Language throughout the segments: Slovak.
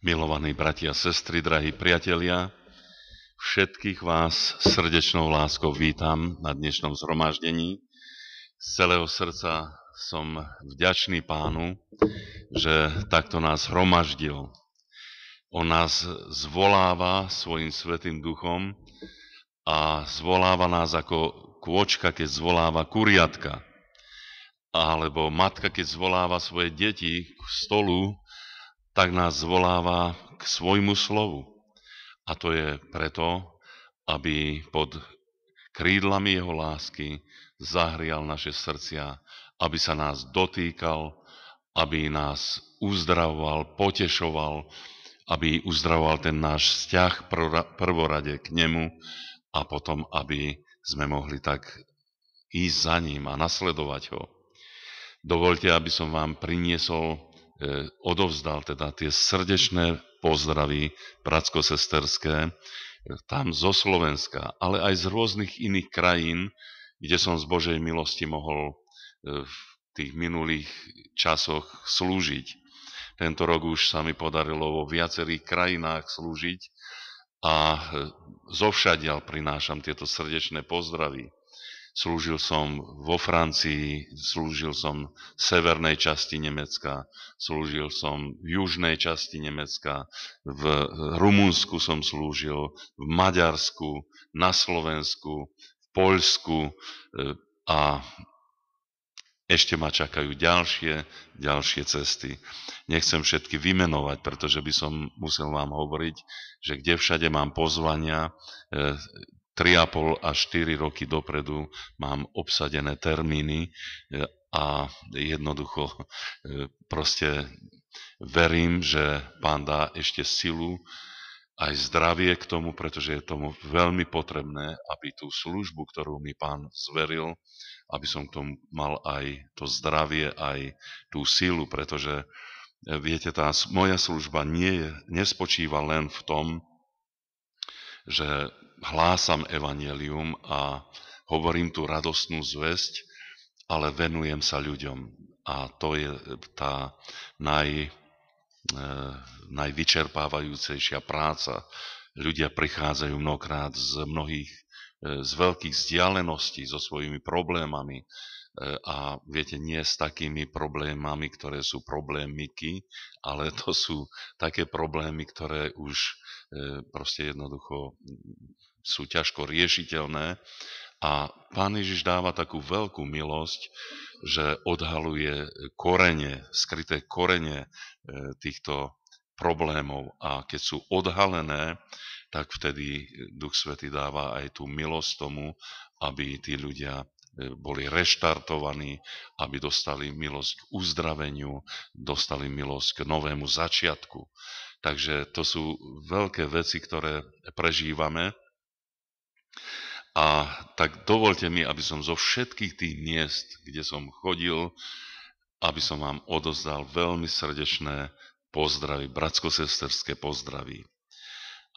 Milovaní bratia a sestry, drahí priatelia, všetkých vás srdečnou láskou vítam na dnešnom zhromaždení. Z celého srdca som vďačný pánu, že takto nás hromaždil. On nás zvoláva svojim svetým duchom a zvoláva nás ako kôčka, keď zvoláva kuriatka, alebo matka, keď zvoláva svoje deti k stolu, tak nás zvoláva k svojmu slovu. A to je preto, aby pod krídlami jeho lásky zahrial naše srdcia, aby sa nás dotýkal, aby nás uzdravoval, potešoval, aby uzdravoval ten náš vzťah prvorade k nemu a potom, aby sme mohli tak ísť za ním a nasledovať ho. Dovolte, aby som vám priniesol E, odovzdal teda tie srdečné pozdravy pracko-sesterské e, tam zo Slovenska, ale aj z rôznych iných krajín, kde som z Božej milosti mohol e, v tých minulých časoch slúžiť. Tento rok už sa mi podarilo vo viacerých krajinách slúžiť a zovšadial prinášam tieto srdečné pozdravy slúžil som vo Francii, slúžil som v severnej časti Nemecka, slúžil som v južnej časti Nemecka, v Rumunsku som slúžil, v Maďarsku, na Slovensku, v Poľsku e, a ešte ma čakajú ďalšie, ďalšie cesty. Nechcem všetky vymenovať, pretože by som musel vám hovoriť, že kde všade mám pozvania, e, 3,5 až 4 roky dopredu mám obsadené termíny e, a jednoducho e, proste verím, že pán dá ešte silu, aj zdravie k tomu, pretože je tomu veľmi potrebné, aby tú službu, ktorú mi pán zveril, aby som k tomu mal aj to zdravie, aj tú sílu, pretože e, viete, tá moja služba nie, nespočíva len v tom, že hlásam evanelium a hovorím tú radostnú zväzť, ale venujem sa ľuďom. A to je tá naj, e, najvyčerpávajúcejšia práca. Ľudia prichádzajú mnohokrát z mnohých, e, z veľkých vzdialeností so svojimi problémami, e, a viete, nie s takými problémami, ktoré sú problémiky, ale to sú také problémy, ktoré už e, proste jednoducho sú ťažko riešiteľné a pán Ježiš dáva takú veľkú milosť, že odhaluje korene, skryté korene e, týchto problémov a keď sú odhalené, tak vtedy Duch Svety dáva aj tú milosť tomu, aby tí ľudia e, boli reštartovaní, aby dostali milosť k uzdraveniu, dostali milosť k novému začiatku. Takže to sú veľké veci, ktoré prežívame a tak dovolte mi, aby som zo všetkých tých miest, kde som chodil, aby som vám odozdal veľmi srdečné pozdravy, bratsko-sesterské pozdravy.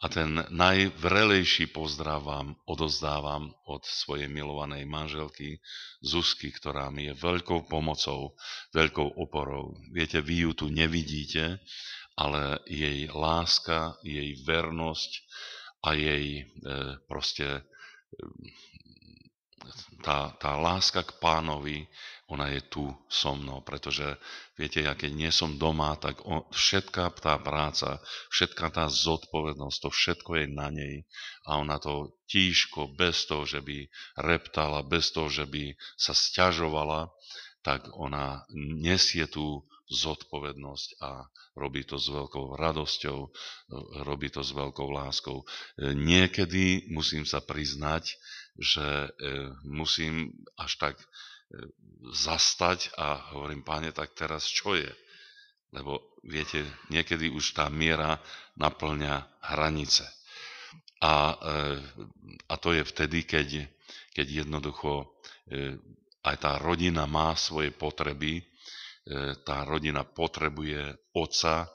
A ten najvrelejší pozdrav vám odozdávam od svojej milovanej manželky Zuzky, ktorá mi je veľkou pomocou, veľkou oporou. Viete, vy ju tu nevidíte, ale jej láska, jej vernosť, a jej e, proste e, tá, tá láska k pánovi, ona je tu so mnou, pretože viete, ja keď nie som doma, tak on, všetká tá práca, všetká tá zodpovednosť, to všetko je na nej a ona to tížko, bez toho, že by reptala, bez toho, že by sa stiažovala, tak ona nesie tú zodpovednosť a robí to s veľkou radosťou, robí to s veľkou láskou. Niekedy musím sa priznať, že e, musím až tak e, zastať a hovorím, páne, tak teraz čo je? Lebo viete, niekedy už tá miera naplňa hranice. A, e, a to je vtedy, keď, keď jednoducho aj tá rodina má svoje potreby, E, tá rodina potrebuje otca.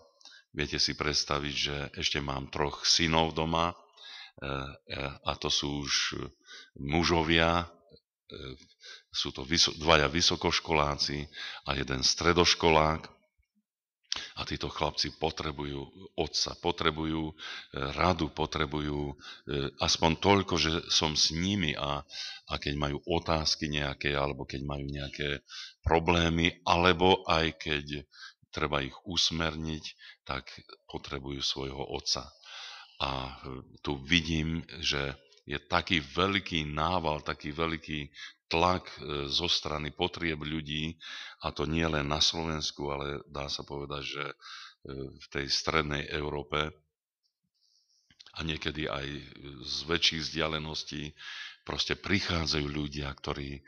Viete si predstaviť, že ešte mám troch synov doma e, e, a to sú už mužovia, sú to dvaja vysokoškoláci a jeden stredoškolák a títo chlapci potrebujú otca, potrebujú e, radu, potrebujú e, aspoň toľko, že som s nimi a, a keď majú otázky nejaké, alebo keď majú nejaké problémy, alebo aj keď treba ich usmerniť, tak potrebujú svojho otca. A e, tu vidím, že je taký veľký nával, taký veľký tlak e, zo strany potrieb ľudí, a to nie len na Slovensku, ale dá sa povedať, že e, v tej strednej Európe a niekedy aj z väčších vzdialeností proste prichádzajú ľudia, ktorí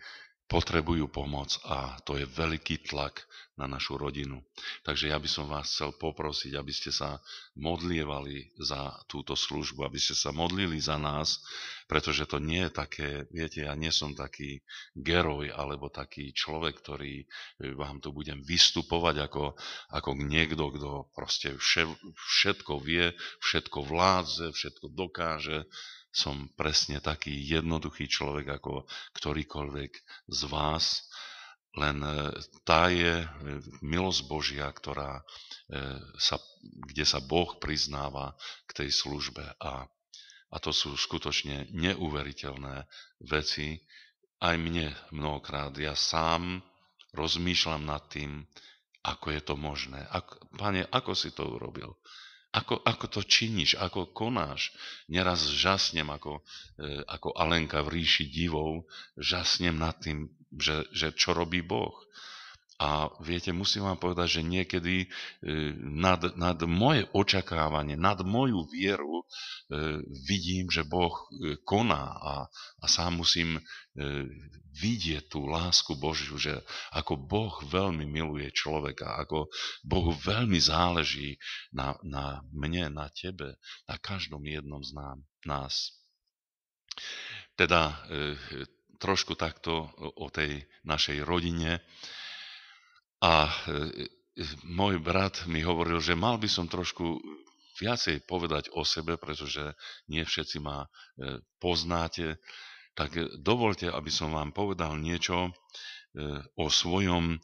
potrebujú pomoc a to je veľký tlak na našu rodinu. Takže ja by som vás chcel poprosiť, aby ste sa modlievali za túto službu, aby ste sa modlili za nás, pretože to nie je také, viete, ja nie som taký geroj alebo taký človek, ktorý e, vám tu budem vystupovať ako, ako niekto, kto proste vše, všetko vie, všetko vládze, všetko dokáže som presne taký jednoduchý človek ako ktorýkoľvek z vás, len e, tá je e, milosť Božia, ktorá e, sa, kde sa Boh priznáva k tej službe. A, a to sú skutočne neuveriteľné veci. Aj mne mnohokrát, ja sám rozmýšľam nad tým, ako je to možné. Ak, pane, ako si to urobil? Ako, ako to činíš, ako konáš. Neraz žasnem ako, e, ako Alenka v ríši divov, žasnem nad tým, že, že čo robí Boh. A viete, musím vám povedať, že niekedy e, nad, nad moje očakávanie, nad moju vieru e, vidím, že Boh e, koná a, a sám musím vidieť tú lásku Božiu, že ako Boh veľmi miluje človeka, ako Boh veľmi záleží na, na mne, na tebe, na každom jednom z nám, nás. Teda trošku takto o tej našej rodine. A e, e, môj brat mi hovoril, že mal by som trošku viacej povedať o sebe, pretože nie všetci ma e, poznáte. Tak dovolte, aby som vám povedal niečo o svojom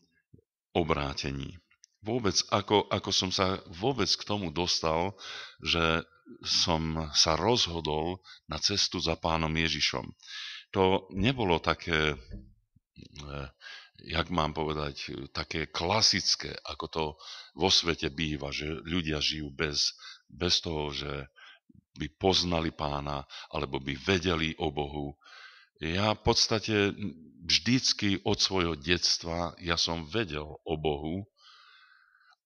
obrátení. Vôbec, ako, ako som sa vôbec k tomu dostal, že som sa rozhodol na cestu za pánom Ježišom. To nebolo také jak mám povedať, e, také klasické, ako to vo svete býva, že ľudia žijú bez, bez toho, že by poznali pána, alebo by vedeli o Bohu. Ja v podstate vždycky od svojho detstva ja som vedel o Bohu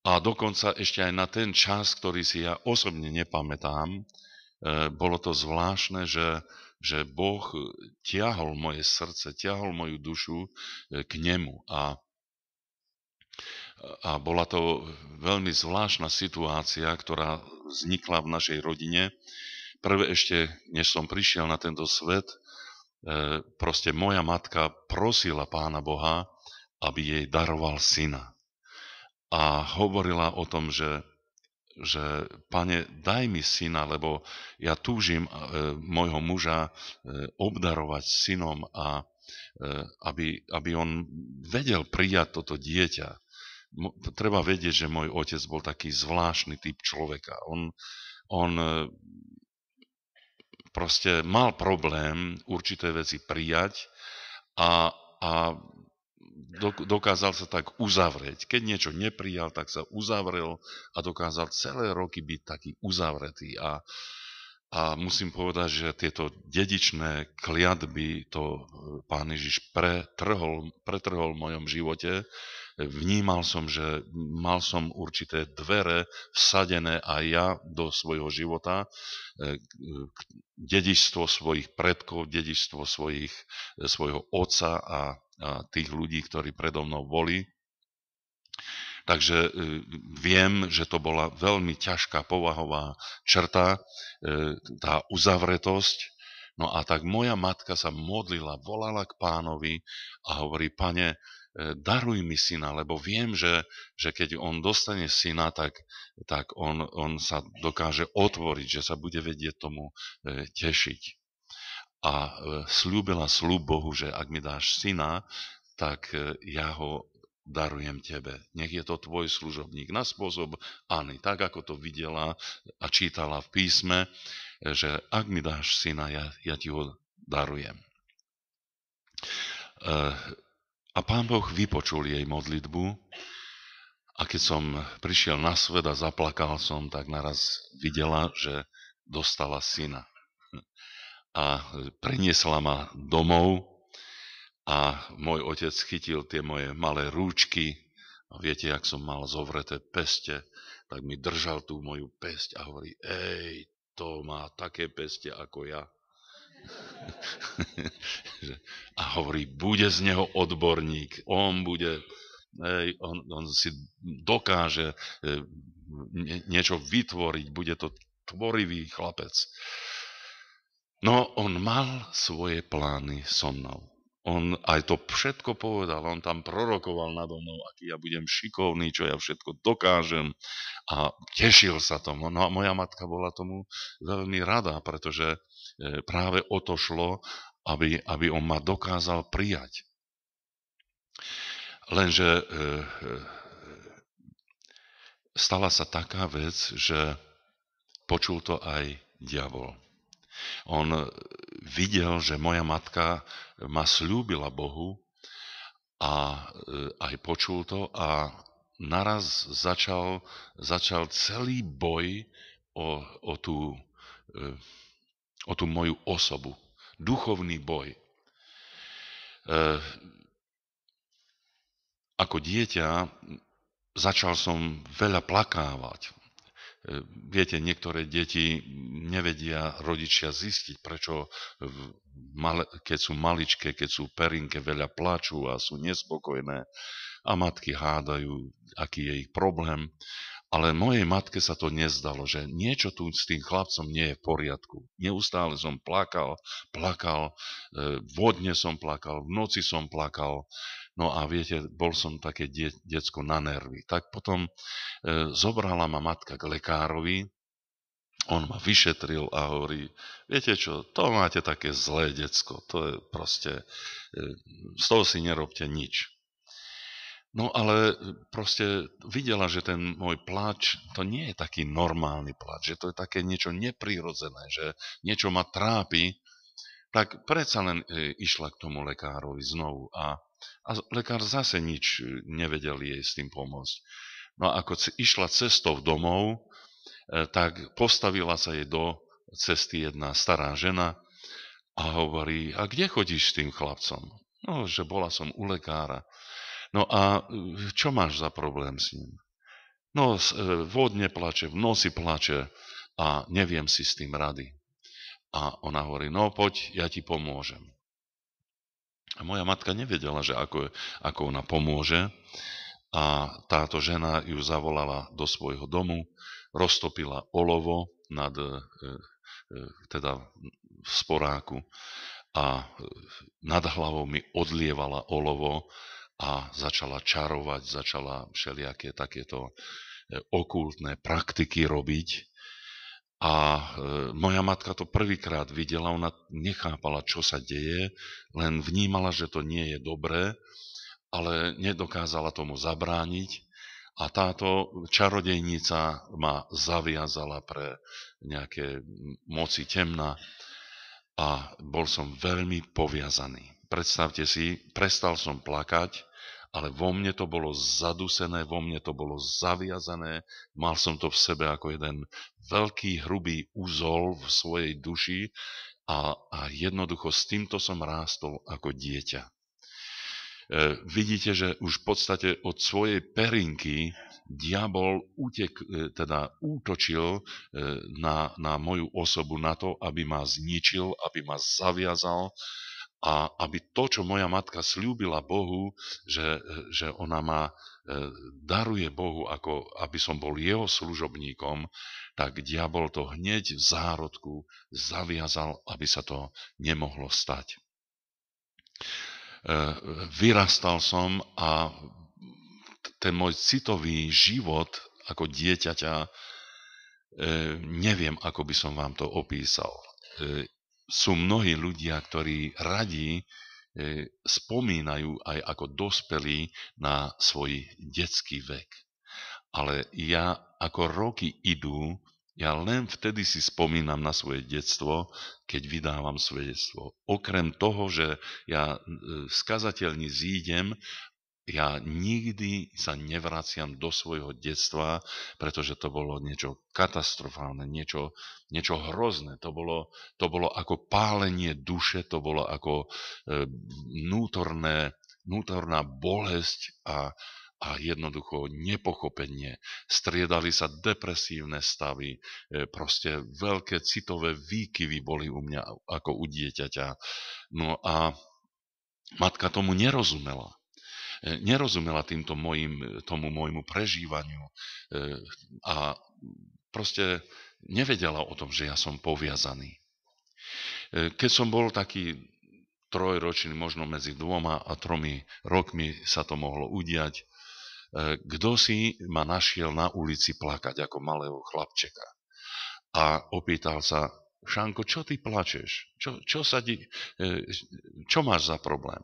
a dokonca ešte aj na ten čas, ktorý si ja osobne nepamätám, e, bolo to zvláštne, že že Boh tiahol e, moje srdce, tiahol moju dušu e, k nemu. A, a bola to veľmi zvláštna situácia, ktorá vznikla v našej rodine. Prvé ešte, než som prišiel na tento svet, e, proste moja matka prosila pána Boha, aby jej daroval syna. A hovorila o tom, že že pane, daj mi syna, lebo ja túžim e, môjho muža e, obdarovať synom a e, aby, aby on vedel prijať toto dieťa. Treba vedieť, že môj otec bol taký zvláštny typ človeka. On, on proste mal problém určité veci prijať a, a dokázal sa tak uzavrieť. Keď niečo neprijal, tak sa uzavrel a dokázal celé roky byť taký uzavretý. A, a musím povedať, že tieto dedičné kliatby to e, pán Ježiš pretrhol, pretrhol v mojom živote. Vnímal som, že mal som určité dvere vsadené aj ja do svojho života, e, dedičstvo svojich predkov, dedičstvo svojich, e, svojho otca a tých ľudí, ktorí predo mnou boli. Takže e, viem, že to bola veľmi ťažká povahová črta, e, tá uzavretosť. No a tak moja matka sa modlila, volala k pánovi a hovorí, pane, e, daruj mi syna, lebo viem, že, že keď on dostane syna, tak, tak on, on sa dokáže otvoriť, že sa bude vedieť tomu tešiť a e, slúbila slúb Bohu, že ak mi dáš syna, tak e, ja ho darujem tebe. Nech je to tvoj služobník na spôsob Anny, tak ako to videla a čítala v písme, že ak mi dáš syna, ja, ja ti ho darujem. E, a pán Boh vypočul jej modlitbu a keď som prišiel na svet a zaplakal som, tak naraz videla, že dostala syna. Hm a preniesla ma domov a môj otec chytil tie moje malé rúčky a viete, jak som mal zovreté peste, tak mi držal tú moju pesť a hovorí, ej, to má také peste ako ja. a hovorí, bude z neho odborník, on bude, ej, on, on si dokáže e, niečo vytvoriť, bude to tvorivý chlapec. No, on mal svoje plány so mnou. On aj to všetko povedal, on tam prorokoval nad mnou, aký ja budem šikovný, čo ja všetko dokážem a tešil sa tomu. No a moja matka bola tomu veľmi rada, pretože e, práve o to šlo, aby, aby on ma dokázal prijať. Lenže e, e, stala sa taká vec, že počul to aj diabol. On videl, že moja matka ma slúbila Bohu a e, aj počul to a naraz začal, začal celý boj o, o, tú, e, o tú moju osobu. Duchovný boj. E, ako dieťa začal som veľa plakávať. Viete, niektoré deti nevedia rodičia zistiť, prečo keď sú maličké, keď sú perinke, veľa plačú a sú nespokojné a matky hádajú, aký je ich problém. Ale mojej matke sa to nezdalo, že niečo tu s tým chlapcom nie je v poriadku. Neustále som plakal, plakal, e, vodne som plakal, v noci som plakal. No a viete, bol som také de- na nervy. Tak potom e, zobrala ma matka k lekárovi, on ma vyšetril a hovorí, viete čo, to máte také zlé diecko, to je proste, e, toho si nerobte nič. No ale e, proste videla, že ten môj plač to nie je taký normálny plač, že to je také niečo neprirodzené, že niečo ma trápi, tak predsa len e, išla k tomu lekárovi znovu a, a lekár zase nič e, nevedel jej s tým pomôcť. No a ako išla cestou domov, tak postavila sa jej do cesty jedna stará žena a hovorí, a kde chodíš s tým chlapcom? No, že bola som u lekára. No a e, čo máš za problém s ním? No, e, vodne plače, v nosi plače a neviem si s tým rady. A ona hovorí, no poď, ja ti pomôžem. A moja matka nevedela, že ako, ako ona pomôže. A táto žena ju zavolala do svojho domu, roztopila olovo nad, e, teda v sporáku a nad hlavou mi odlievala olovo a začala čarovať, začala všelijaké takéto e, okultné praktiky robiť. A e, moja matka to prvýkrát videla, ona nechápala, čo sa deje, len vnímala, že to nie je dobré, ale nedokázala tomu zabrániť. A táto čarodejnica ma zaviazala pre nejaké moci temna a bol som veľmi poviazaný. Predstavte si, prestal som plakať, ale vo mne to bolo zadusené, vo mne to bolo zaviazané, mal som to v sebe ako jeden veľký hrubý úzol v svojej duši a, a jednoducho s týmto som rástol ako dieťa. E, vidíte, že už v podstate od svojej perinky diabol utek, e, teda útočil e, na, na moju osobu na to, aby ma zničil, aby ma zaviazal, a aby to, čo moja matka slúbila Bohu, že, že ona ma e, daruje Bohu, ako aby som bol jeho služobníkom, tak diabol to hneď v zárodku zaviazal, aby sa to nemohlo stať. E, vyrastal som a ten môj citový život ako dieťaťa, e, neviem, ako by som vám to opísal sú mnohí ľudia, ktorí radí e, spomínajú aj ako dospelí na svoj detský vek. Ale ja, ako roky idú, ja len vtedy si spomínam na svoje detstvo, keď vydávam svedectvo. Okrem toho, že ja e, z kazateľni zídem ja nikdy sa nevraciam do svojho detstva, pretože to bolo niečo katastrofálne, niečo, niečo hrozné. To bolo, to bolo ako pálenie duše, to bolo ako e, nútorná vnútorná bolesť a, a jednoducho nepochopenie. Striedali sa depresívne stavy, e, proste veľké citové výkyvy boli u mňa ako u dieťaťa. No a matka tomu nerozumela nerozumela týmto mojim, tomu môjmu prežívaniu eh, a proste nevedela o tom, že ja som poviazaný. Eh, keď som bol taký trojročný, možno medzi dvoma a tromi rokmi sa to mohlo udiať, eh, kto si ma našiel na ulici plakať ako malého chlapčeka. A opýtal sa, Šanko, čo ty plačeš? Čo, čo, sa di- čo máš za problém?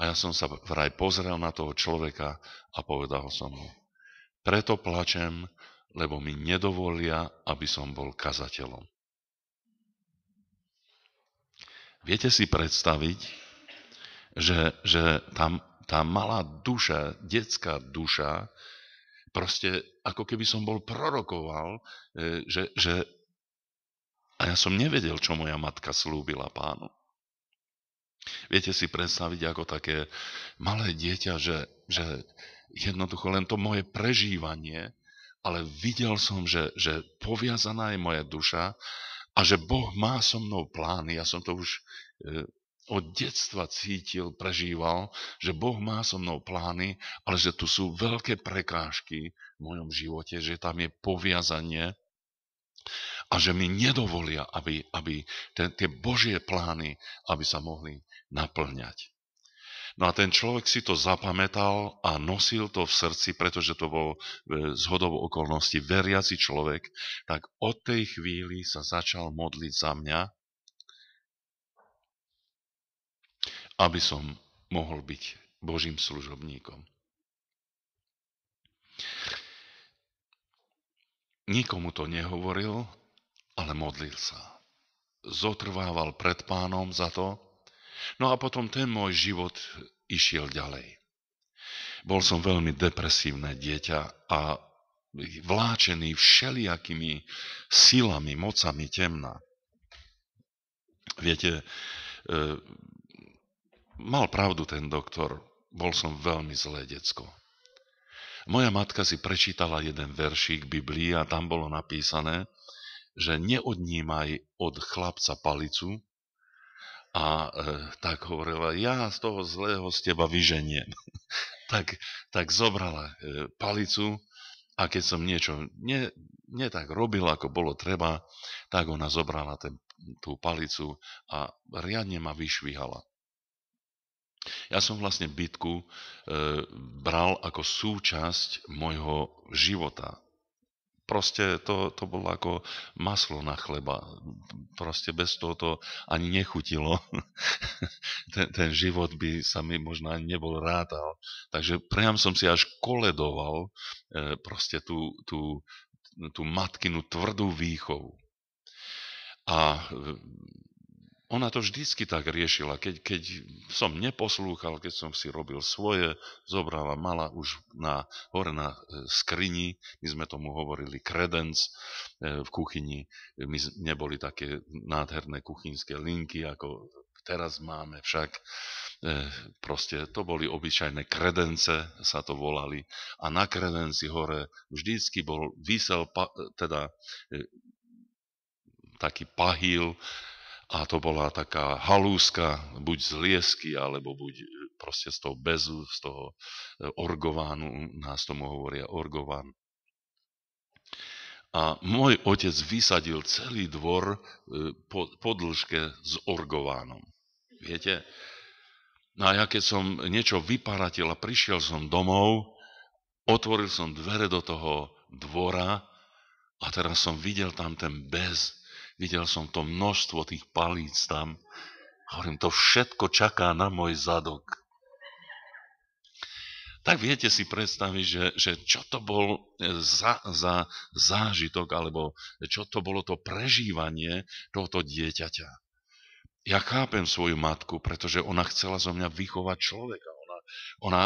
A ja som sa vraj pozrel na toho človeka a povedal som mu, preto plačem, lebo mi nedovolia, aby som bol kazateľom. Viete si predstaviť, že, že tá, tá malá duša, detská duša, proste ako keby som bol prorokoval, e, že, že... A ja som nevedel, čo moja matka slúbila pánu. Viete si predstaviť ako také malé dieťa, že, že jednoducho len to moje prežívanie, ale videl som, že, že poviazaná je moja duša a že Boh má so mnou plány. Ja som to už e, od detstva cítil, prežíval, že Boh má so mnou plány, ale že tu sú veľké prekážky v mojom živote, že tam je poviazanie a že mi nedovolia, aby, aby te, tie Božie plány, aby sa mohli naplňať. No a ten človek si to zapamätal a nosil to v srdci, pretože to bol e, z hodov okolností veriaci človek, tak od tej chvíli sa začal modliť za mňa, aby som mohol byť Božím služobníkom. Nikomu to nehovoril, ale modlil sa. Zotrvával pred pánom za to, No a potom ten môj život išiel ďalej. Bol som veľmi depresívne dieťa a vláčený všelijakými silami, mocami temna. Viete, e, mal pravdu ten doktor, bol som veľmi zlé decko. Moja matka si prečítala jeden veršík Biblii a tam bolo napísané, že neodnímaj od chlapca palicu, a e, tak hovorila, ja z toho zlého z teba vyženiem. tak, tak zobrala e, palicu a keď som niečo ne, ne tak robil, ako bolo treba, tak ona zobrala ten, tú palicu a riadne ma vyšvihala. Ja som vlastne bitku e, bral ako súčasť môjho života, proste to, to bolo ako maslo na chleba. Proste bez toho to ani nechutilo. ten, ten život by sa mi možno ani nebol rátal. Takže priam som si až koledoval e, proste tú, tú, tú matkinu tvrdú výchovu. A e, ona to vždycky tak riešila. Keď, keď som neposlúchal, keď som si robil svoje, zobrala, mala už na, hore na e, skrini, my sme tomu hovorili kredenc e, v kuchyni, my neboli také nádherné kuchynské linky, ako teraz máme však. E, proste to boli obyčajné kredence, sa to volali. A na kredenci hore vždycky bol, vysel, teda taký pahýl a to bola taká halúska, buď z liesky, alebo buď e, proste z toho bezu, z toho e, orgovánu, nás tomu hovoria orgován. A môj otec vysadil celý dvor e, po, po dĺžke s orgovánom. Viete? No a ja keď som niečo vyparatil a prišiel som domov, otvoril som dvere do toho dvora a teraz som videl tam ten bez Videl som to množstvo tých palíc tam. Hovorím, to všetko čaká na môj zadok. Tak viete si predstaviť, že, že čo to bol e, za, za zážitok, alebo čo to bolo to prežívanie tohoto dieťaťa. Ja chápem svoju matku, pretože ona chcela zo mňa vychovať človeka. Ona, ona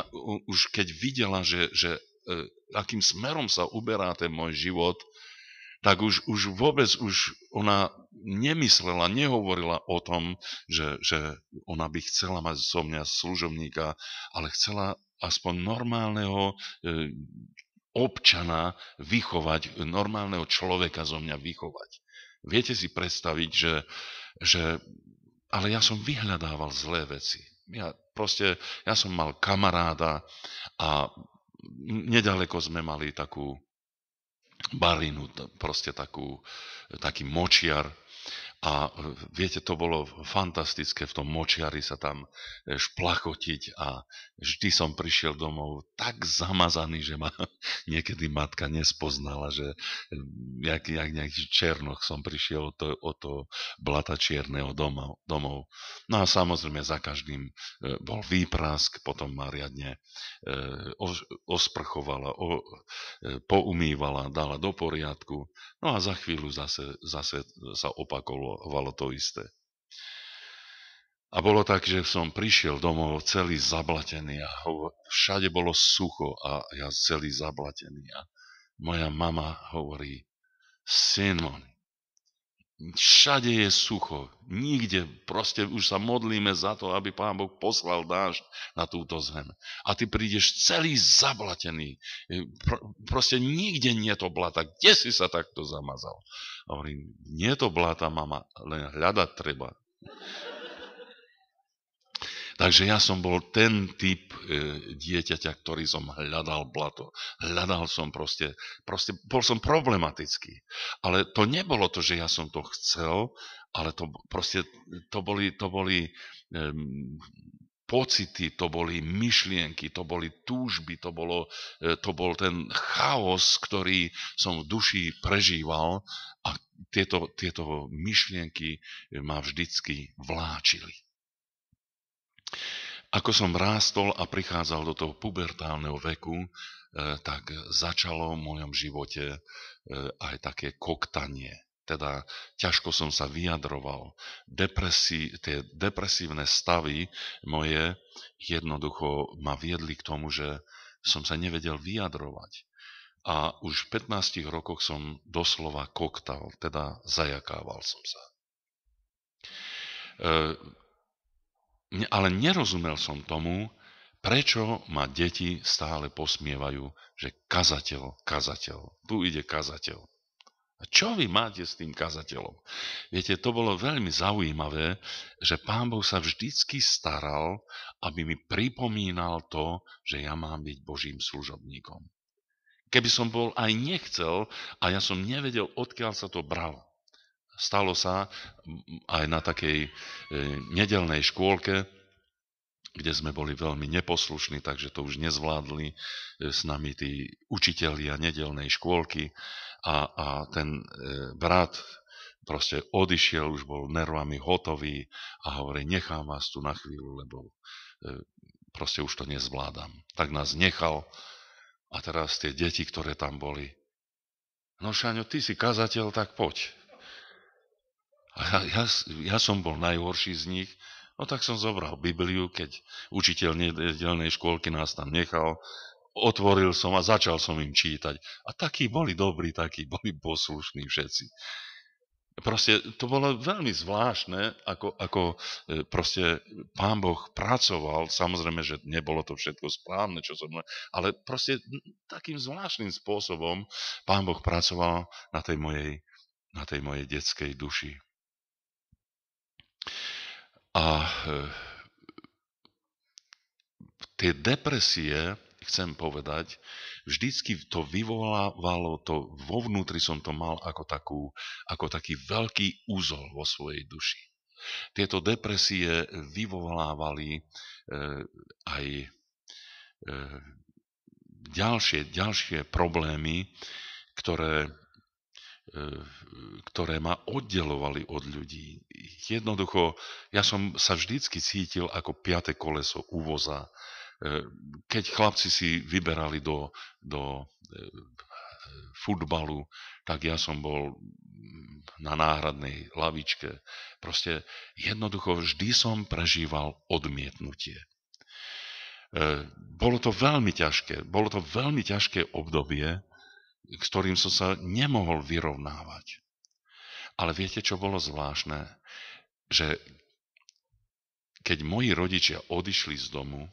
už keď videla, že, že e, akým smerom sa uberá ten môj život, tak už, už vôbec už ona nemyslela, nehovorila o tom, že, že ona by chcela mať so mňa služobníka, ale chcela aspoň normálneho e, občana vychovať, normálneho človeka zo mňa vychovať. Viete si predstaviť, že, že ale ja som vyhľadával zlé veci. Ja, proste, ja som mal kamaráda a nedaleko sme mali takú, barinu, proste takú, taký močiar a e, viete, to bolo fantastické, v tom močiari sa tam e, šplachotiť a vždy som prišiel domov tak zamazaný, že ma niekedy matka nespoznala, že e, jak, jak nejaký černoch som prišiel od to, o to blata čierneho domov, domov. No a samozrejme za každým bol výprask, potom ma riadne osprchovala, poumývala, dala do poriadku. No a za chvíľu zase, zase sa opakovalo opakovalo to isté. A bolo tak, že som prišiel domov celý zablatený a všade bolo sucho a ja celý zablatený. A moja mama hovorí, syn môj, Všade je sucho, nikde. Proste už sa modlíme za to, aby Pán Boh poslal dážď na túto zem. A ty prídeš celý zablatený. E, proste nikde nie to blata. Kde si sa takto zamazal? A hovorím, nie to blata, mama, len hľadať treba. Takže ja som bol ten typ e, dieťaťa, ktorý som hľadal blato. Hľadal som proste, proste bol som problematický. Ale to nebolo to, že ja som to chcel, ale to proste, to boli, to boli pocity, to boli myšlienky, to boli túžby, to, bolo, e, to bol ten chaos, ktorý som v duši prežíval a tieto, tieto myšlienky ma vždycky vláčili. Ako som rástol a prichádzal do toho pubertálneho veku, e, tak začalo v mojom živote e, aj také koktanie. Teda ťažko som sa vyjadroval. Depresi, tie depresívne stavy moje jednoducho ma viedli k tomu, že som sa nevedel vyjadrovať. A už v 15 rokoch som doslova koktal, teda zajakával som sa e, ale nerozumel som tomu, prečo ma deti stále posmievajú, že kazateľ, kazateľ, tu ide kazateľ. A čo vy máte s tým kazateľom? Viete, to bolo veľmi zaujímavé, že pán Boh sa vždycky staral, aby mi pripomínal to, že ja mám byť Božím služobníkom. Keby som bol aj nechcel a ja som nevedel, odkiaľ sa to bralo stalo sa aj na takej e, nedelnej škôlke, kde sme boli veľmi neposlušní, takže to už nezvládli e, s nami tí učitelia nedelnej škôlky a, a ten e, brat proste odišiel, už bol nervami hotový a hovorí, nechám vás tu na chvíľu, lebo proste už to nezvládam. Tak nás nechal a teraz tie deti, ktoré tam boli, no Šaňo, ty si kazateľ, tak poď. A ja, ja som bol najhorší z nich, no tak som zobral Bibliu, keď učiteľ nedelnej školky nás tam nechal, otvoril som a začal som im čítať. A takí boli dobrí, takí boli poslušní všetci. Proste to bolo veľmi zvláštne, ako, ako e, proste pán Boh pracoval, samozrejme, že nebolo to všetko správne, čo som, ale proste takým zvláštnym spôsobom pán Boh pracoval na tej mojej, na tej mojej detskej duši. A e, tie depresie, chcem povedať, vždycky to vyvolávalo, to vo vnútri som to mal ako, takú, ako taký veľký úzol vo svojej duši. Tieto depresie vyvolávali e, aj e, ďalšie, ďalšie problémy, ktoré ktoré ma oddelovali od ľudí. Jednoducho, ja som sa vždycky cítil ako piate koleso úvoza. E, keď chlapci si vyberali do, do e, futbalu, tak ja som bol na náhradnej lavičke. Proste jednoducho vždy som prežíval odmietnutie. E, bolo to veľmi ťažké, bolo to veľmi ťažké obdobie, ktorým som sa nemohol vyrovnávať. Ale viete, čo bolo zvláštne? Že keď moji rodičia odišli z domu,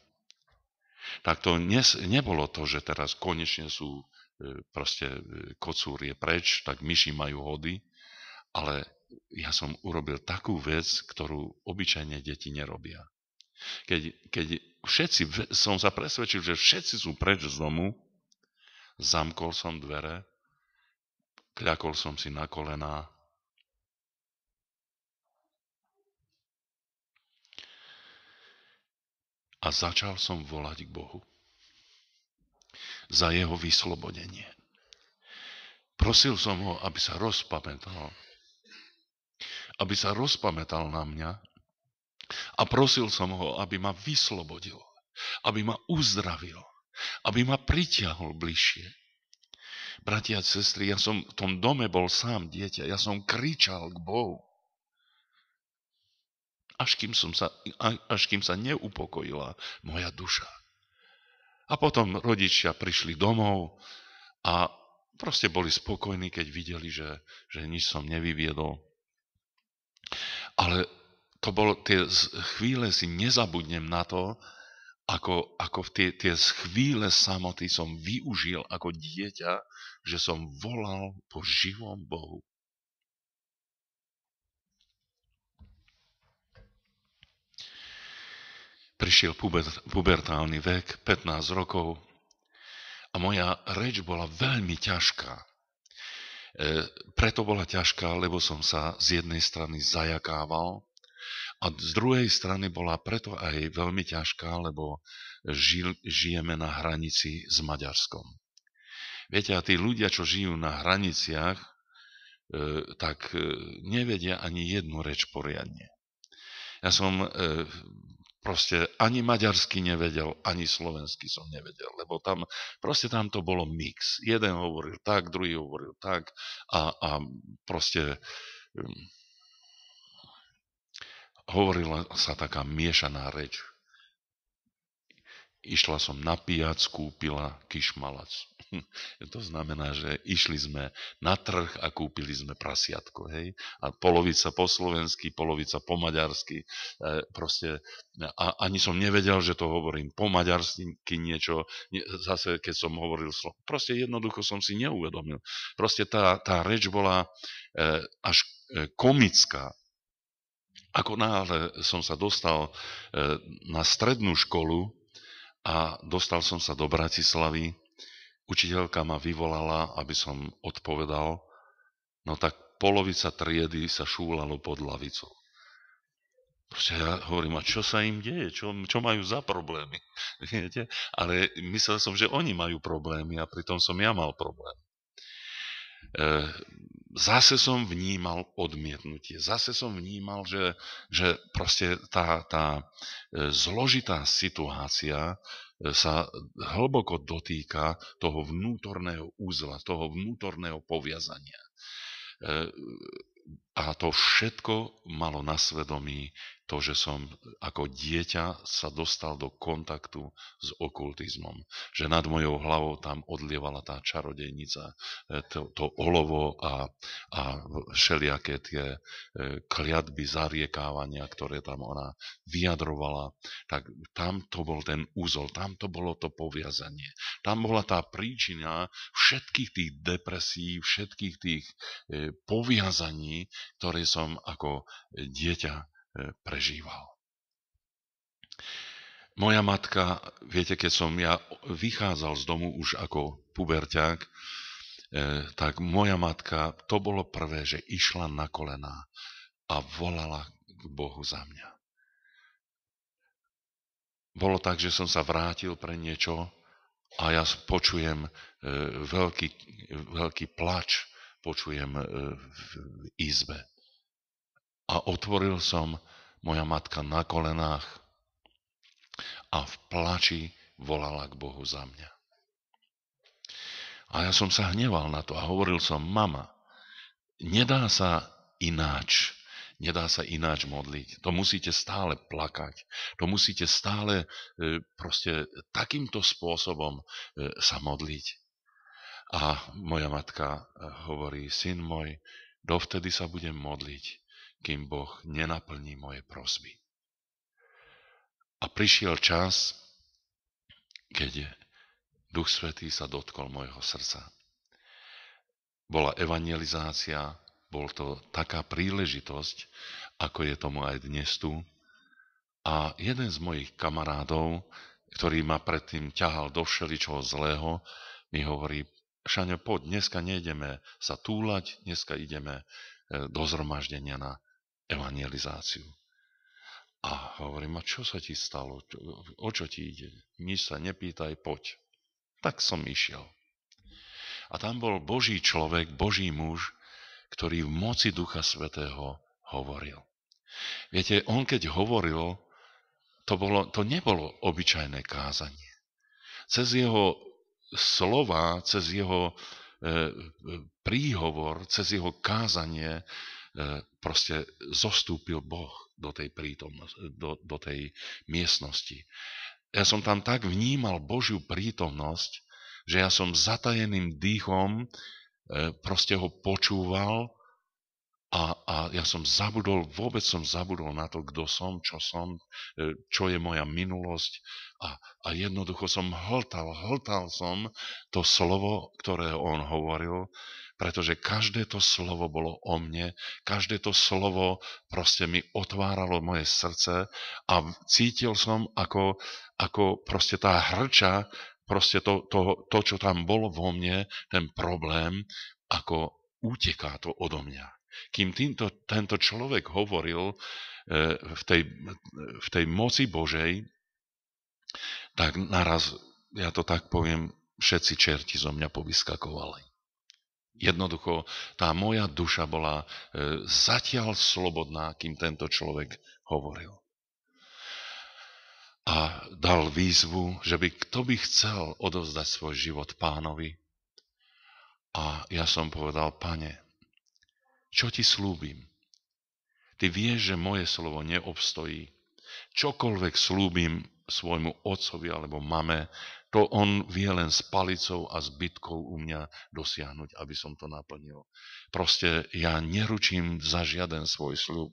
tak to nebolo to, že teraz konečne sú e, proste e, kocúr je preč, tak myši majú hody, ale ja som urobil takú vec, ktorú obyčajne deti nerobia. Keď, keď všetci, som sa presvedčil, že všetci sú preč z domu, zamkol som dvere, kľakol som si na kolená. A začal som volať k Bohu za jeho vyslobodenie. Prosil som ho, aby sa rozpamätal. Aby sa rozpamätal na mňa a prosil som ho, aby ma vyslobodil, aby ma uzdravil aby ma pritiahol bližšie. Bratia a sestry, ja som v tom dome bol sám dieťa, ja som kričal k Bohu. Až kým, som sa, až kým sa neupokojila moja duša. A potom rodičia prišli domov a proste boli spokojní, keď videli, že, že nič som nevyviedol. Ale to bolo tie chvíle, si nezabudnem na to, ako, ako v tie, tie chvíle samoty som využil ako dieťa, že som volal po živom Bohu. Prišiel pubertálny vek, 15 rokov, a moja reč bola veľmi ťažká. E, preto bola ťažká, lebo som sa z jednej strany zajakával, a z druhej strany bola preto aj veľmi ťažká, lebo žil, žijeme na hranici s Maďarskom. Viete, a tí ľudia, čo žijú na hraniciach, e, tak e, nevedia ani jednu reč poriadne. Ja som e, proste ani maďarsky nevedel, ani slovensky som nevedel, lebo tam, proste tam to bolo mix. Jeden hovoril tak, druhý hovoril tak a, a proste hovorila sa taká miešaná reč. Išla som na pijac, kúpila kišmalac. to znamená, že išli sme na trh a kúpili sme prasiatko. Hej? A polovica po slovensky, polovica po maďarsky. E, proste, a ani som nevedel, že to hovorím po maďarsky niečo. Nie, zase, keď som hovoril slovo. Proste jednoducho som si neuvedomil. Proste tá, tá reč bola e, až e, komická ako náhle som sa dostal e, na strednú školu a dostal som sa do Bratislavy, učiteľka ma vyvolala, aby som odpovedal, no tak polovica triedy sa šúlalo pod lavicou. Proste ja hovorím, a čo sa im deje? Čo, čo majú za problémy? Viete? Ale myslel som, že oni majú problémy a pritom som ja mal problém. E, zase som vnímal odmietnutie, zase som vnímal, že, že proste tá, tá e, zložitá situácia e, sa hlboko dotýka toho vnútorného úzla, toho vnútorného poviazania. E, a to všetko malo na svedomí to, že som ako dieťa sa dostal do kontaktu s okultizmom. Že nad mojou hlavou tam odlievala tá čarodejnica, e, to, to olovo a, a všelijaké tie e, kliatby, zariekávania, ktoré tam ona vyjadrovala. Tak tam to bol ten úzol, tam to bolo to poviazanie. Tam bola tá príčina všetkých tých depresí, všetkých tých e, poviazaní, ktoré som ako dieťa E, prežíval. Moja matka, viete, keď som ja vychádzal z domu už ako puberťák, e, tak moja matka, to bolo prvé, že išla na kolená a volala k Bohu za mňa. Bolo tak, že som sa vrátil pre niečo a ja počujem e, veľký, veľký plač, počujem v izbe a otvoril som moja matka na kolenách a v plači volala k Bohu za mňa. A ja som sa hneval na to a hovoril som, mama, nedá sa ináč, nedá sa ináč modliť. To musíte stále plakať. To musíte stále e, proste takýmto spôsobom e, sa modliť. A moja matka e, hovorí, syn môj, dovtedy sa budem modliť, kým Boh nenaplní moje prosby. A prišiel čas, keď Duch Svetý sa dotkol mojho srdca. Bola evangelizácia, bol to taká príležitosť, ako je tomu aj dnes tu. A jeden z mojich kamarádov, ktorý ma predtým ťahal do všeličoho zlého, mi hovorí, Šaňo, poď, dneska nejdeme sa túlať, dneska ideme e, do zhromaždenia na evangelizáciu. A hovorím, a čo sa ti stalo? O čo ti ide? Nič sa nepýtaj, poď. Tak som išiel. A tam bol Boží človek, Boží muž, ktorý v moci Ducha Svetého hovoril. Viete, on keď hovoril, to, bolo, to nebolo obyčajné kázanie. Cez jeho slova, cez jeho e, e príhovor, cez jeho kázanie E, proste zostúpil Boh do tej prítomnosti, do, do tej miestnosti. Ja som tam tak vnímal Božiu prítomnosť, že ja som zatajeným dýchom e, proste ho počúval a, a ja som zabudol, vôbec som zabudol na to, kto som, čo som, e, čo je moja minulosť a, a jednoducho som hltal, hltal som to slovo, ktoré on hovoril pretože každé to slovo bolo o mne, každé to slovo proste mi otváralo moje srdce a cítil som, ako, ako proste tá hrča, proste to, to, to, čo tam bolo vo mne, ten problém, ako uteká to odo mňa. Kým týmto, tento človek hovoril e, v, tej, v tej moci Božej, tak naraz, ja to tak poviem, všetci čerti zo mňa povyskakovali. Jednoducho tá moja duša bola e, zatiaľ slobodná, kým tento človek hovoril. A dal výzvu, že by kto by chcel odovzdať svoj život pánovi. A ja som povedal, pane, čo ti slúbim? Ty vieš, že moje slovo neobstojí. Čokoľvek slúbim svojmu otcovi alebo mame, to on vie len s palicou a s bytkou u mňa dosiahnuť, aby som to naplnil. Proste ja neručím za žiaden svoj sľub.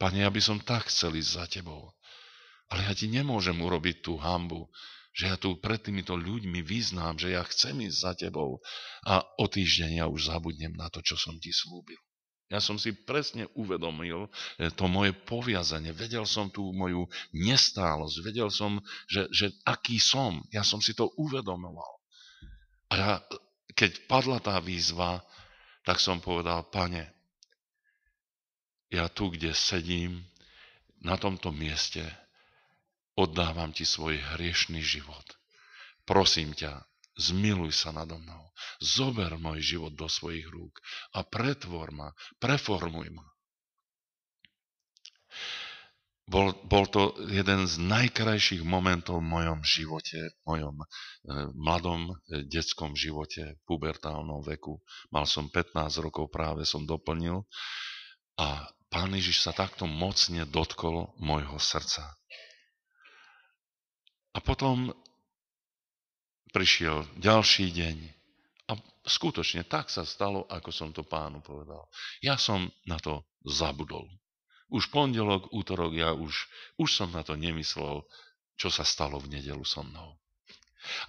Pane, ja by som tak chcel ísť za tebou. Ale ja ti nemôžem urobiť tú hambu, že ja tu pred týmito ľuďmi vyznám, že ja chcem ísť za tebou a o týždeň ja už zabudnem na to, čo som ti slúbil. Ja som si presne uvedomil e, to moje poviazanie. Vedel som tú moju nestálosť. Vedel som, že, že aký som. Ja som si to uvedomoval. A ja, keď padla tá výzva, tak som povedal, pane, ja tu, kde sedím, na tomto mieste, oddávam ti svoj hriešný život. Prosím ťa, zmiluj sa nado mnou, zober môj život do svojich rúk a pretvor ma, preformuj ma. Bol, bol to jeden z najkrajších momentov v mojom živote, v mojom e, mladom e, detskom živote, pubertálnom veku. Mal som 15 rokov, práve som doplnil a Pán Ježiš sa takto mocne dotkol môjho srdca. A potom prišiel ďalší deň. A skutočne tak sa stalo, ako som to pánu povedal. Ja som na to zabudol. Už pondelok, útorok, ja už, už som na to nemyslel, čo sa stalo v nedelu so mnou.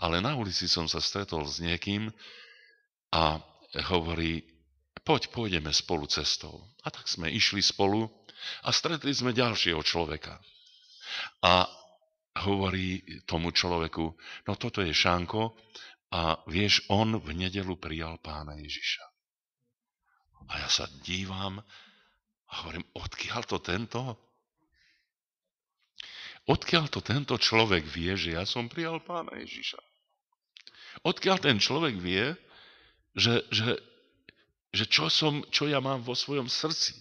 Ale na ulici som sa stretol s niekým a hovorí, poď pôjdeme spolu cestou. A tak sme išli spolu a stretli sme ďalšieho človeka. A hovorí tomu človeku, no toto je Šánko a vieš, on v nedelu prijal pána Ježiša. A ja sa dívam a hovorím, odkiaľ to tento? Odkiaľ to tento človek vie, že ja som prijal pána Ježiša? Odkiaľ ten človek vie, že, že, že čo, som, čo ja mám vo svojom srdci?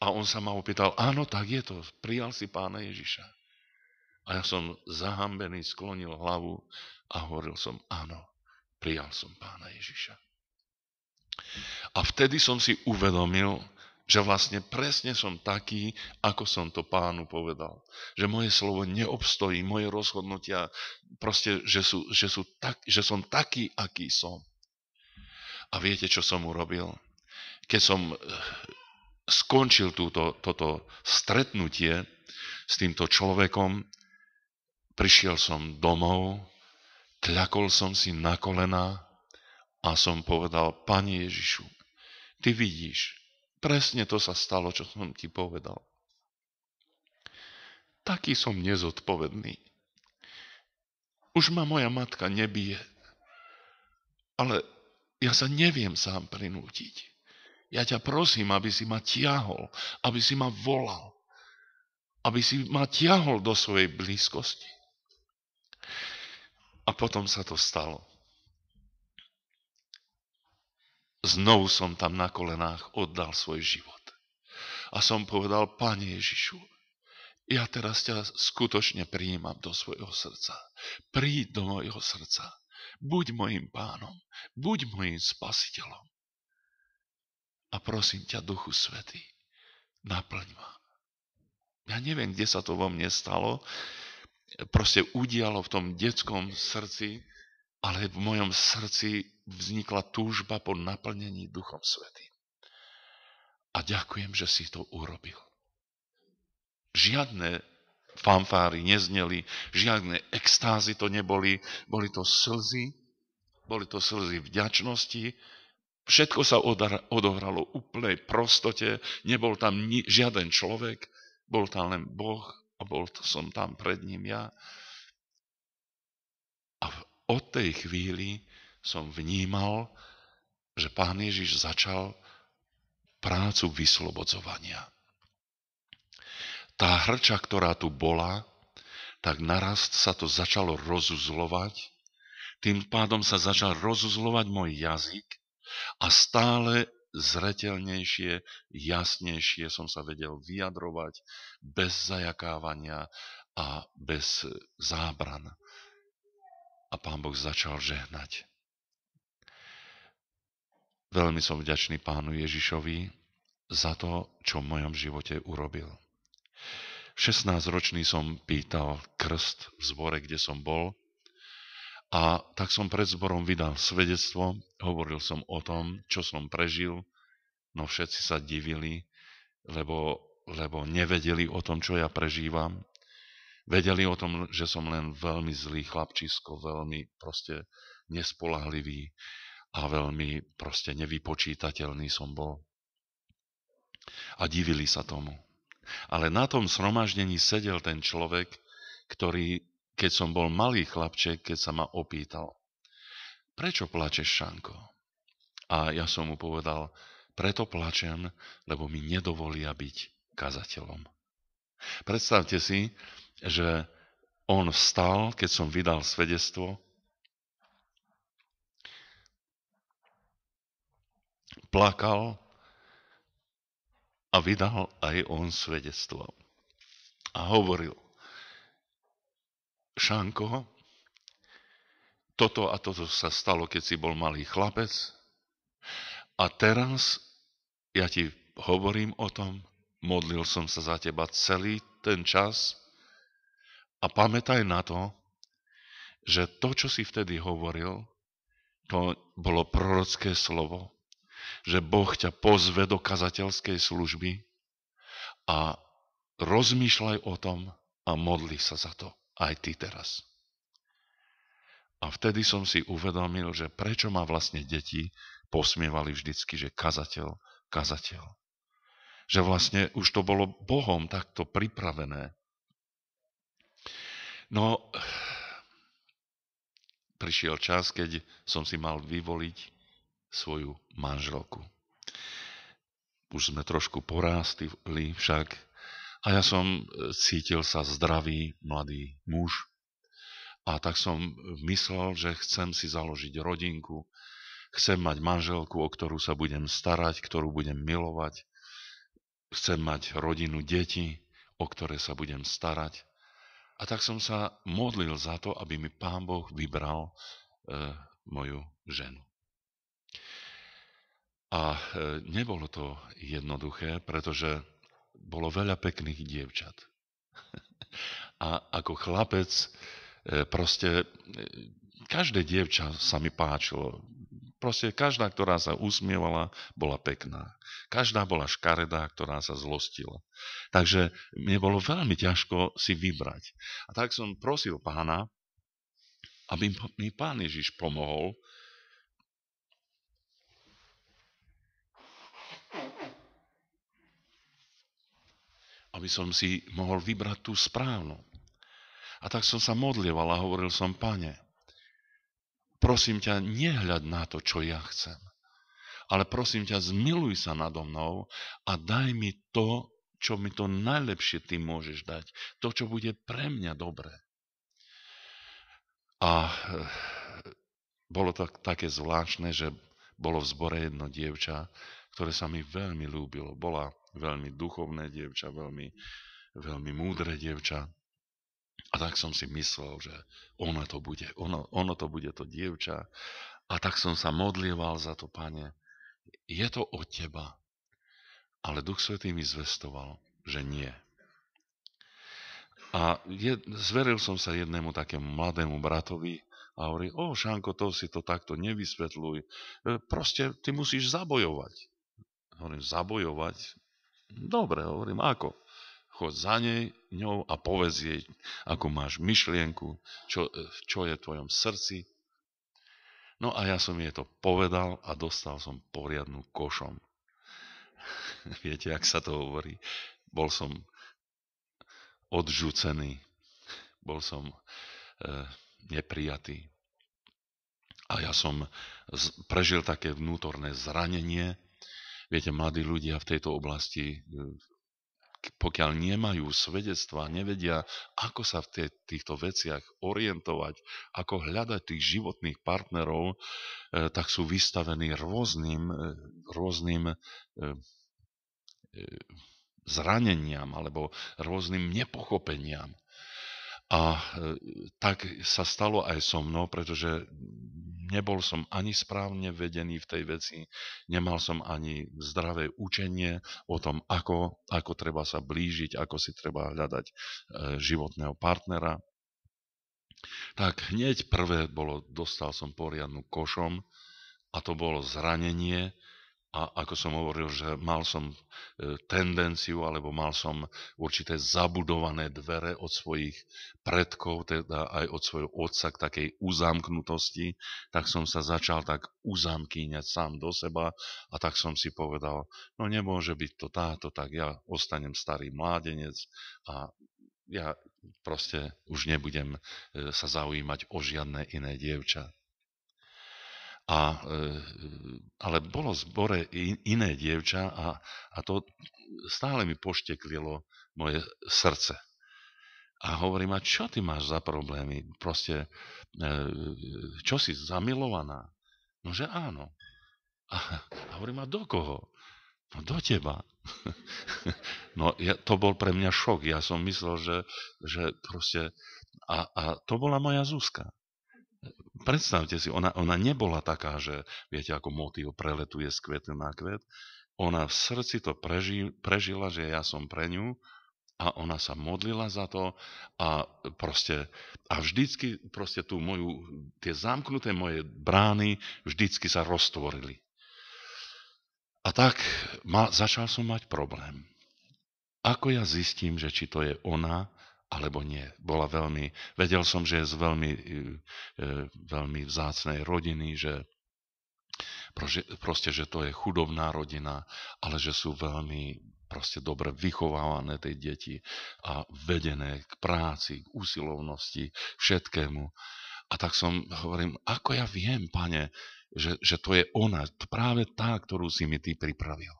A on sa ma opýtal, áno, tak je to, prijal si pána Ježiša. A ja som zahambený sklonil hlavu a hovoril som, áno, prijal som pána Ježiša. A vtedy som si uvedomil, že vlastne presne som taký, ako som to pánu povedal. Že moje slovo neobstojí, moje rozhodnutia, proste, že, sú, že, sú tak, že som taký, aký som. A viete, čo som urobil? Keď som eh, skončil túto, toto stretnutie s týmto človekom, Prišiel som domov, tľakol som si na kolená a som povedal, Pani Ježišu, Ty vidíš, presne to sa stalo, čo som ti povedal. Taký som nezodpovedný. Už ma moja matka nebije, ale ja sa neviem sám prinútiť. Ja ťa prosím, aby si ma tiahol, aby si ma volal, aby si ma tiahol do svojej blízkosti a potom sa to stalo. Znovu som tam na kolenách oddal svoj život. A som povedal, Pane Ježišu, ja teraz ťa skutočne prijímam do svojho srdca. Príď do mojho srdca. Buď mojim pánom, buď mojim spasiteľom. A prosím ťa, Duchu Svetý, naplň ma. Ja neviem, kde sa to vo mne stalo, proste udialo v tom detskom srdci, ale v mojom srdci vznikla túžba po naplnení Duchom Svetým. A ďakujem, že si to urobil. Žiadne fanfáry nezneli, žiadne extázy to neboli, boli to slzy, boli to slzy vďačnosti, všetko sa odohralo úplnej prostote, nebol tam ni- žiaden človek, bol tam len Boh a bol to, som tam pred ním ja. A od tej chvíli som vnímal, že pán Ježiš začal prácu vyslobodzovania. Tá hrča, ktorá tu bola, tak naraz sa to začalo rozuzlovať, tým pádom sa začal rozuzlovať môj jazyk a stále zretelnejšie, jasnejšie som sa vedel vyjadrovať bez zajakávania a bez zábran. A pán Boh začal žehnať. Veľmi som vďačný pánu Ježišovi za to, čo v mojom živote urobil. 16-ročný som pýtal krst v zbore, kde som bol a tak som pred zborom vydal svedectvo, hovoril som o tom, čo som prežil, no všetci sa divili, lebo, lebo nevedeli o tom, čo ja prežívam. Vedeli o tom, že som len veľmi zlý chlapčisko, veľmi proste nespolahlivý a veľmi proste nevypočítateľný som bol. A divili sa tomu. Ale na tom sromaždení sedel ten človek, ktorý keď som bol malý chlapček, keď sa ma opýtal, prečo plačeš, Šanko? A ja som mu povedal, preto plačem, lebo mi nedovolia byť kazateľom. Predstavte si, že on vstal, keď som vydal svedectvo, plakal a vydal aj on svedectvo. A hovoril – Šanko, toto a toto sa stalo, keď si bol malý chlapec a teraz ja ti hovorím o tom, modlil som sa za teba celý ten čas a pamätaj na to, že to, čo si vtedy hovoril, to bolo prorocké slovo, že Boh ťa pozve do kazateľskej služby a rozmýšľaj o tom a modli sa za to aj ty teraz. A vtedy som si uvedomil, že prečo ma vlastne deti posmievali vždycky, že kazateľ, kazateľ. Že vlastne už to bolo Bohom takto pripravené. No, prišiel čas, keď som si mal vyvoliť svoju manželku. Už sme trošku porástli však a ja som e, cítil sa zdravý mladý muž. A tak som myslel, že chcem si založiť rodinku, chcem mať manželku, o ktorú sa budem starať, ktorú budem milovať, chcem mať rodinu deti, o ktoré sa budem starať. A tak som sa modlil za to, aby mi Pán Boh vybral e, moju ženu. A e, nebolo to jednoduché, pretože bolo veľa pekných dievčat. A ako chlapec, e, proste e, každé dievča sa mi páčilo. Proste každá, ktorá sa usmievala, bola pekná. Každá bola škaredá, ktorá sa zlostila. Takže mne bolo veľmi ťažko si vybrať. A tak som prosil pána, aby mi pán Ježiš pomohol aby som si mohol vybrať tú správnu. A tak som sa modlieval a hovoril som, pane, prosím ťa, nehľad na to, čo ja chcem, ale prosím ťa, zmiluj sa nado mnou a daj mi to, čo mi to najlepšie ty môžeš dať. To, čo bude pre mňa dobré. A eh, bolo to také zvláštne, že bolo v zbore jedno dievča, ktoré sa mi veľmi ľúbilo. Bola veľmi duchovné dievča, veľmi, veľmi múdre dievča. A tak som si myslel, že ona to bude, ono, ono to bude to dievča. A tak som sa modlieval za to, pane, je to od teba. Ale Duch Svetý mi zvestoval, že nie. A je, zveril som sa jednému takému mladému bratovi a hovorí, o Šanko, to si to takto nevysvetľuj. E, proste ty musíš zabojovať. Hovorím, zabojovať? Dobre, hovorím, ako? Chod za nej, ňou a povedz jej, ako máš myšlienku, čo, e, čo je v tvojom srdci. No a ja som jej to povedal a dostal som poriadnu košom. Viete, ak sa to hovorí? Bol som odžúcený, bol som e, neprijatý. A ja som z, prežil také vnútorné zranenie, Viete, mladí ľudia v tejto oblasti, e, pokiaľ nemajú svedectva, nevedia, ako sa v týchto veciach orientovať, ako hľadať tých životných partnerov, e, tak sú vystavení rôznym, e, rôznym zraneniam alebo rôznym nepochopeniam. A tak sa stalo aj so mnou, pretože nebol som ani správne vedený v tej veci, nemal som ani zdravé učenie o tom, ako, ako treba sa blížiť, ako si treba hľadať e, životného partnera. Tak hneď prvé bolo, dostal som poriadnu košom a to bolo zranenie, a ako som hovoril, že mal som e, tendenciu, alebo mal som určité zabudované dvere od svojich predkov, teda aj od svojho otca k takej uzamknutosti, tak som sa začal tak uzamkýňať sám do seba a tak som si povedal, no nemôže byť to táto, tak ja ostanem starý mládenec a ja proste už nebudem e, sa zaujímať o žiadne iné dievča. A, e, ale bolo v zbore iné dievča a, a to stále mi pošteklilo moje srdce. A hovorím, a čo ty máš za problémy? Proste, e, čo si zamilovaná? No, že áno. A, a hovorím, a do koho? No do teba. No ja, to bol pre mňa šok. Ja som myslel, že, že proste... A, a to bola moja Zuzka predstavte si, ona, ona nebola taká, že viete, ako motív preletuje z kvetu na kvet. Ona v srdci to preži, prežila, že ja som pre ňu a ona sa modlila za to a proste, a vždycky proste tú moju, tie zamknuté moje brány vždycky sa roztvorili. A tak ma, začal som mať problém. Ako ja zistím, že či to je ona, alebo nie. Bola veľmi, vedel som, že je z veľmi, e, e, veľmi vzácnej rodiny, že proste, že to je chudobná rodina, ale že sú veľmi proste dobre vychovávané tej deti a vedené k práci, k usilovnosti, všetkému. A tak som hovorím, ako ja viem, pane, že, že to je ona, práve tá, ktorú si mi ty pripravil.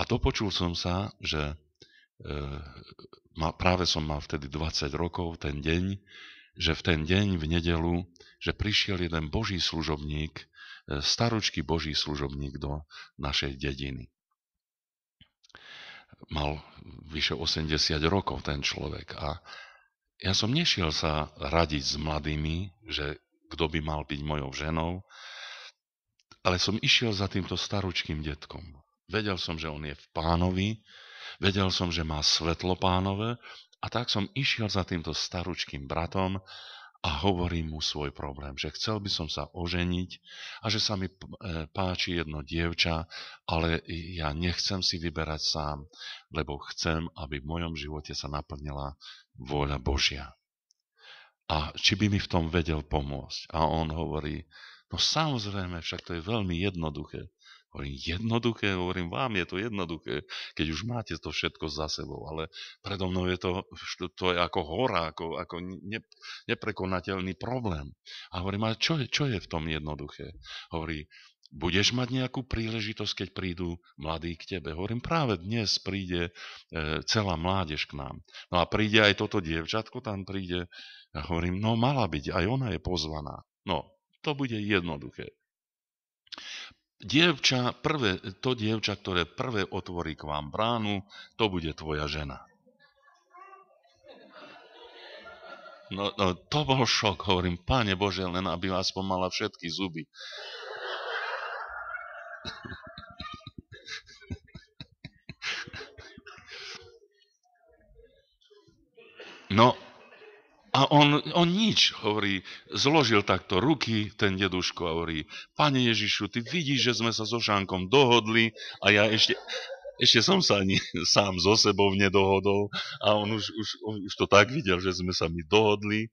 A počul som sa, že ma, práve som mal vtedy 20 rokov, ten deň, že v ten deň v nedelu, že prišiel jeden boží služobník, e, staručký boží služobník do našej dediny. Mal vyše 80 rokov ten človek a ja som nešiel sa radiť s mladými, že kto by mal byť mojou ženou, ale som išiel za týmto staručkým detkom. Vedel som, že on je v pánovi, Vedel som, že má svetlo pánové a tak som išiel za týmto staručkým bratom a hovorím mu svoj problém, že chcel by som sa oženiť a že sa mi e, páči jedno dievča, ale ja nechcem si vyberať sám, lebo chcem, aby v mojom živote sa naplnila vôľa Božia. A či by mi v tom vedel pomôcť? A on hovorí, no samozrejme, však to je veľmi jednoduché. Hovorím, jednoduché, hovorím, vám je to jednoduché, keď už máte to všetko za sebou, ale predo mnou je to, to je ako hora, ako, ako ne, neprekonateľný problém. A hovorím, ale čo je, čo je v tom jednoduché? Hovorí, budeš mať nejakú príležitosť, keď prídu mladí k tebe. Hovorím, práve dnes príde e, celá mládež k nám. No a príde aj toto dievčatko, tam príde. A hovorím, no mala byť, aj ona je pozvaná. No, to bude jednoduché dievča, prvé, to dievča, ktoré prvé otvorí k vám bránu, to bude tvoja žena. No, no to bol šok, hovorím, páne Bože, len aby vás pomala všetky zuby. No, a on, on nič, hovorí, zložil takto ruky ten deduško a hovorí, Pane Ježišu, ty vidíš, že sme sa so Šánkom dohodli a ja ešte, ešte som sa ani sám so sebou nedohodol a on už, už, on už to tak videl, že sme sa mi dohodli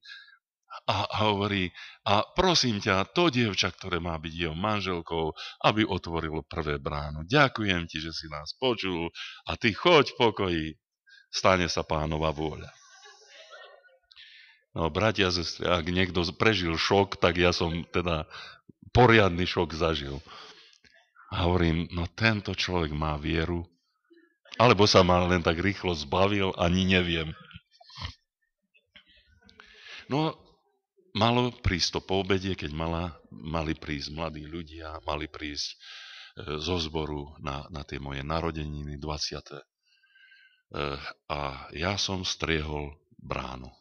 a hovorí, a prosím ťa, to dievča, ktoré má byť jeho manželkou, aby otvorilo prvé bráno. Ďakujem ti, že si nás počul a ty choď v pokoji. Stane sa pánova vôľa. No, bratia, ak niekto prežil šok, tak ja som teda poriadny šok zažil. A hovorím, no tento človek má vieru, alebo sa ma len tak rýchlo zbavil, ani neviem. No, malo prísť to po obede, keď mala, mali prísť mladí ľudia, mali prísť e, zo zboru na, na tie moje narodeniny 20. E, a ja som striehol bránu.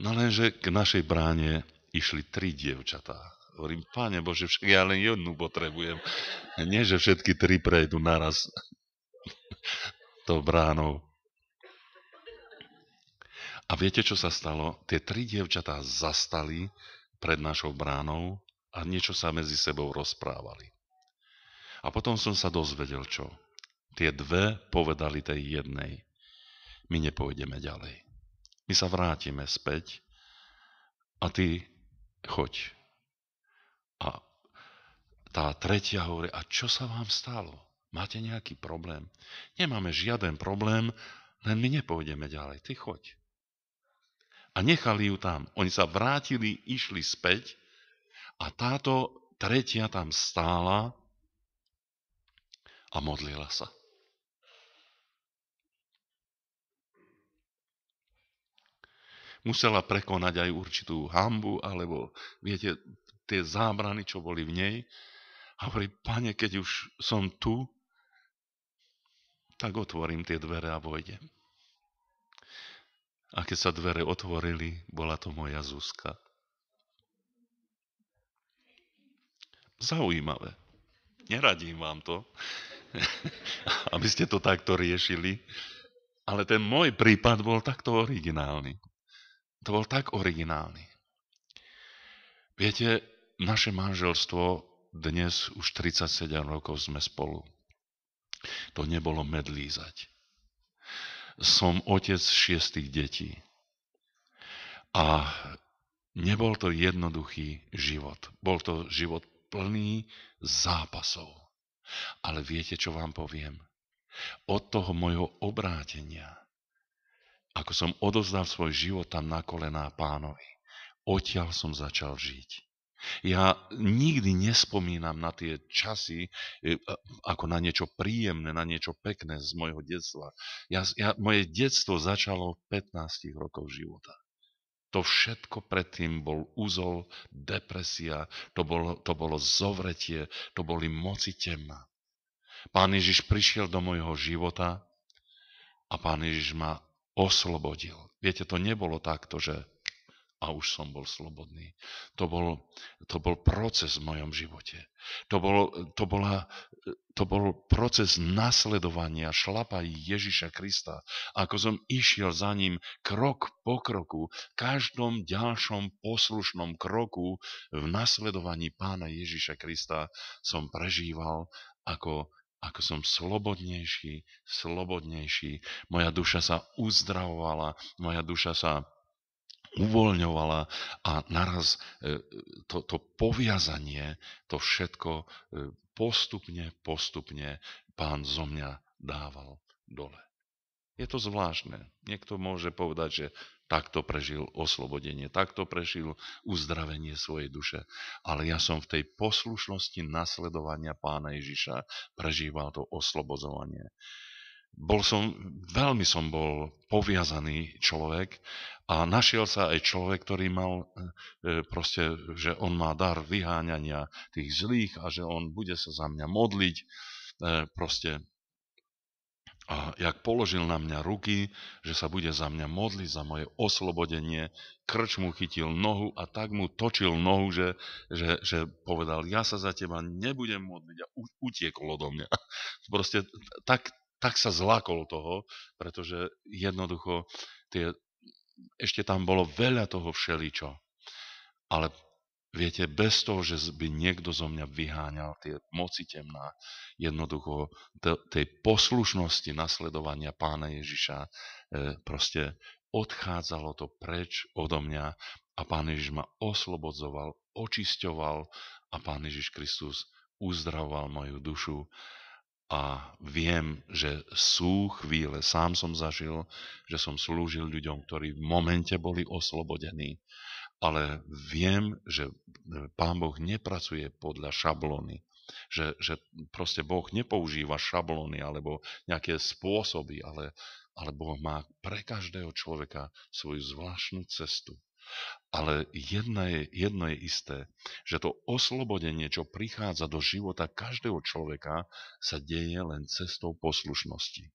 No lenže k našej bráne išli tri dievčatá. Hovorím, páne Bože, však ja len jednu potrebujem. Nie, že všetky tri prejdú naraz to bránou. A viete, čo sa stalo? Tie tri dievčatá zastali pred našou bránou a niečo sa medzi sebou rozprávali. A potom som sa dozvedel, čo. Tie dve povedali tej jednej my nepôjdeme ďalej. My sa vrátime späť a ty choď. A tá tretia hovorí, a čo sa vám stalo? Máte nejaký problém? Nemáme žiaden problém, len my nepôjdeme ďalej. Ty choď. A nechali ju tam. Oni sa vrátili, išli späť a táto tretia tam stála a modlila sa. musela prekonať aj určitú hambu, alebo viete, tie zábrany, čo boli v nej. A hovorí, pane, keď už som tu, tak otvorím tie dvere a vojdem. A keď sa dvere otvorili, bola to moja Zuzka. Zaujímavé. Neradím vám to, aby ste to takto riešili. Ale ten môj prípad bol takto originálny. To bol tak originálny. Viete, naše manželstvo dnes už 37 rokov sme spolu. To nebolo medlízať. Som otec šiestých detí. A nebol to jednoduchý život. Bol to život plný zápasov. Ale viete, čo vám poviem? Od toho mojho obrátenia ako som odozdal svoj život tam na kolená pánovi. Odtiaľ som začal žiť. Ja nikdy nespomínam na tie časy e, ako na niečo príjemné, na niečo pekné z mojho detstva. Ja, ja, moje detstvo začalo v 15 rokov života. To všetko predtým bol úzol, depresia, to bolo, to bolo zovretie, to boli moci temná. Pán Ježiš prišiel do mojho života a pán Ježiš ma oslobodil. Viete, to nebolo takto, že a už som bol slobodný. To bol, to bol proces v mojom živote. To bol, to, bola, to bol proces nasledovania šlapa Ježiša Krista. Ako som išiel za ním krok po kroku, každom ďalšom poslušnom kroku v nasledovaní pána Ježiša Krista som prežíval, ako ako som slobodnejší, slobodnejší. Moja duša sa uzdravovala, moja duša sa uvoľňovala a naraz e, to, to poviazanie, to všetko e, postupne, postupne pán zo mňa dával dole. Je to zvláštne. Niekto môže povedať, že Takto prežil oslobodenie, takto prežil uzdravenie svojej duše. Ale ja som v tej poslušnosti nasledovania pána Ježiša prežíval to oslobozovanie. Bol som, veľmi som bol poviazaný človek a našiel sa aj človek, ktorý mal e, e, proste, že on má dar vyháňania tých zlých a že on bude sa za mňa modliť. E, proste a jak položil na mňa ruky, že sa bude za mňa modliť, za moje oslobodenie, krč mu chytil nohu a tak mu točil nohu, že, že, že povedal, ja sa za teba nebudem modliť a utiekol odo mňa. Proste tak, tak sa zlakol toho, pretože jednoducho tie, ešte tam bolo veľa toho všeličo. Ale Viete, bez toho, že by niekto zo mňa vyháňal tie moci temná, jednoducho tej poslušnosti nasledovania pána Ježiša e, proste odchádzalo to preč odo mňa a pán Ježiš ma oslobodzoval, očisťoval a pán Ježiš Kristus uzdravoval moju dušu a viem, že sú chvíle, sám som zažil, že som slúžil ľuďom, ktorí v momente boli oslobodení ale viem, že e, pán Boh nepracuje podľa šablóny. Že, že proste Boh nepoužíva šablóny alebo nejaké spôsoby, ale, ale Boh má pre každého človeka svoju zvláštnu cestu. Ale jedno je, jedno je isté, že to oslobodenie, čo prichádza do života každého človeka, sa deje len cestou poslušnosti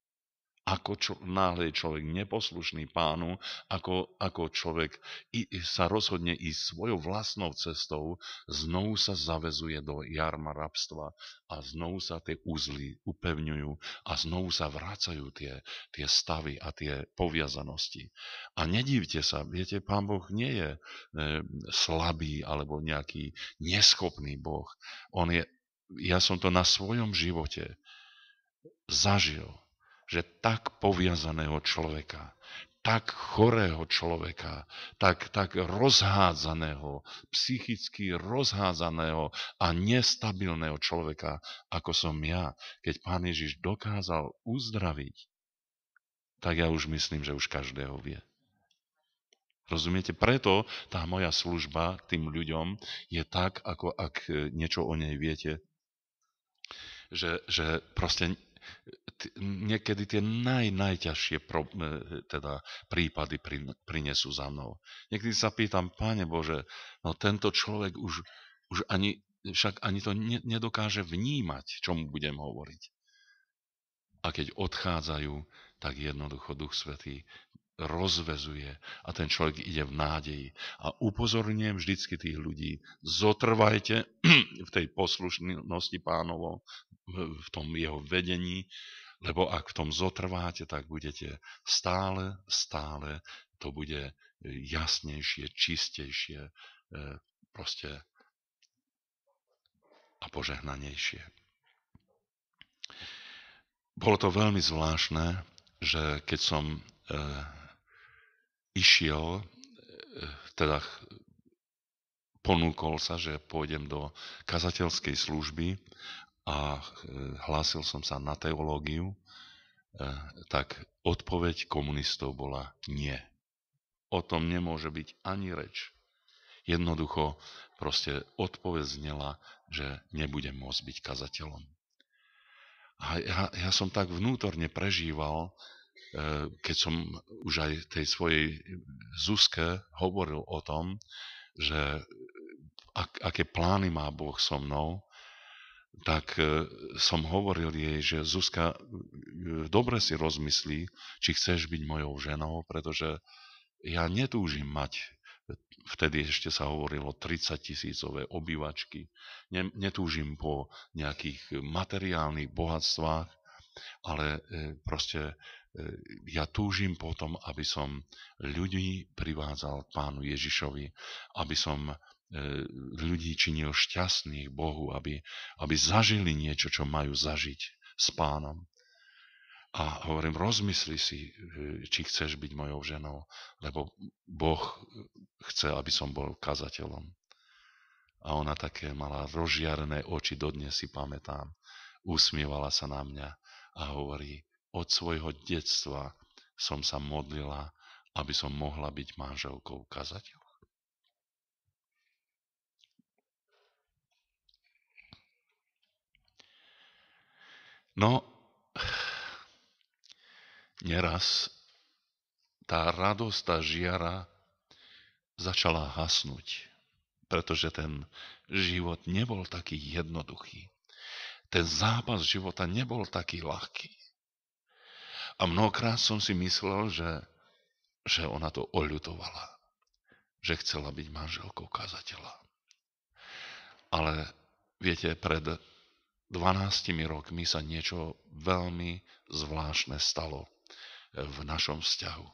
ako čo, náhle je človek neposlušný pánu, ako, ako človek i, sa rozhodne ísť svojou vlastnou cestou, znovu sa zavezuje do jarma rabstva a znovu sa tie uzly upevňujú a znovu sa vracajú tie, tie stavy a tie poviazanosti. A nedívte sa, viete, pán Boh nie je e, slabý alebo nejaký neschopný Boh. On je, ja som to na svojom živote zažil že tak poviazaného človeka, tak chorého človeka, tak, tak rozhádzaného, psychicky rozhádzaného a nestabilného človeka, ako som ja, keď Pán Ježiš dokázal uzdraviť, tak ja už myslím, že už každého vie. Rozumiete? Preto tá moja služba tým ľuďom je tak, ako ak e, niečo o nej viete, že, že proste t- niekedy tie naj, najťažšie pro, e, teda prípady prin, prinesú za mnou. Niekedy sa pýtam, Pane Bože, no tento človek už, už ani, však ani to ne, nedokáže vnímať, čo mu budem hovoriť. A keď odchádzajú, tak jednoducho Duch Svetý rozvezuje a ten človek ide v nádeji. A upozorňujem vždycky tých ľudí, zotrvajte v tej poslušnosti pánovo v tom jeho vedení, lebo ak v tom zotrváte, tak budete stále, stále to bude e, jasnejšie, čistejšie, e, proste a požehnanejšie. Bolo to veľmi zvláštne, že keď som e, išiel, e, teda ponúkol sa, že pôjdem do kazateľskej služby a e, hlásil som sa na teológiu, e, tak odpoveď komunistov bola nie. O tom nemôže byť ani reč. Jednoducho proste odpoveď znela, že nebudem môcť byť kazateľom. A ja, ja som tak vnútorne prežíval, e, keď som už aj tej svojej Zuzke hovoril o tom, že ak, aké plány má Boh so mnou tak e, som hovoril jej, že Zuzka, e, dobre si rozmyslí, či chceš byť mojou ženou, pretože ja netúžim mať, e, vtedy ešte sa hovorilo 30 tisícové obývačky, netúžim po nejakých materiálnych bohatstvách, ale proste ja túžim potom, aby som ľudí privádzal k pánu Ježišovi, aby som E, ľudí činil šťastných Bohu, aby, aby zažili niečo, čo majú zažiť s pánom. A hovorím, rozmysli si, e, či chceš byť mojou ženou, lebo Boh chce, aby som bol kazateľom. A ona také mala rozžiarené oči, dodnes si pamätám. Usmievala sa na mňa a hovorí, od svojho detstva som sa modlila, aby som mohla byť manželkou kazateľa. No, neraz tá radosť, tá žiara začala hasnúť, pretože ten život nebol taký jednoduchý. Ten zápas života nebol taký ľahký. A mnohokrát som si myslel, že, že ona to oľutovala, že chcela byť manželkou kazateľa. Ale viete, pred 12 rokmi sa niečo veľmi zvláštne stalo e, v našom vzťahu.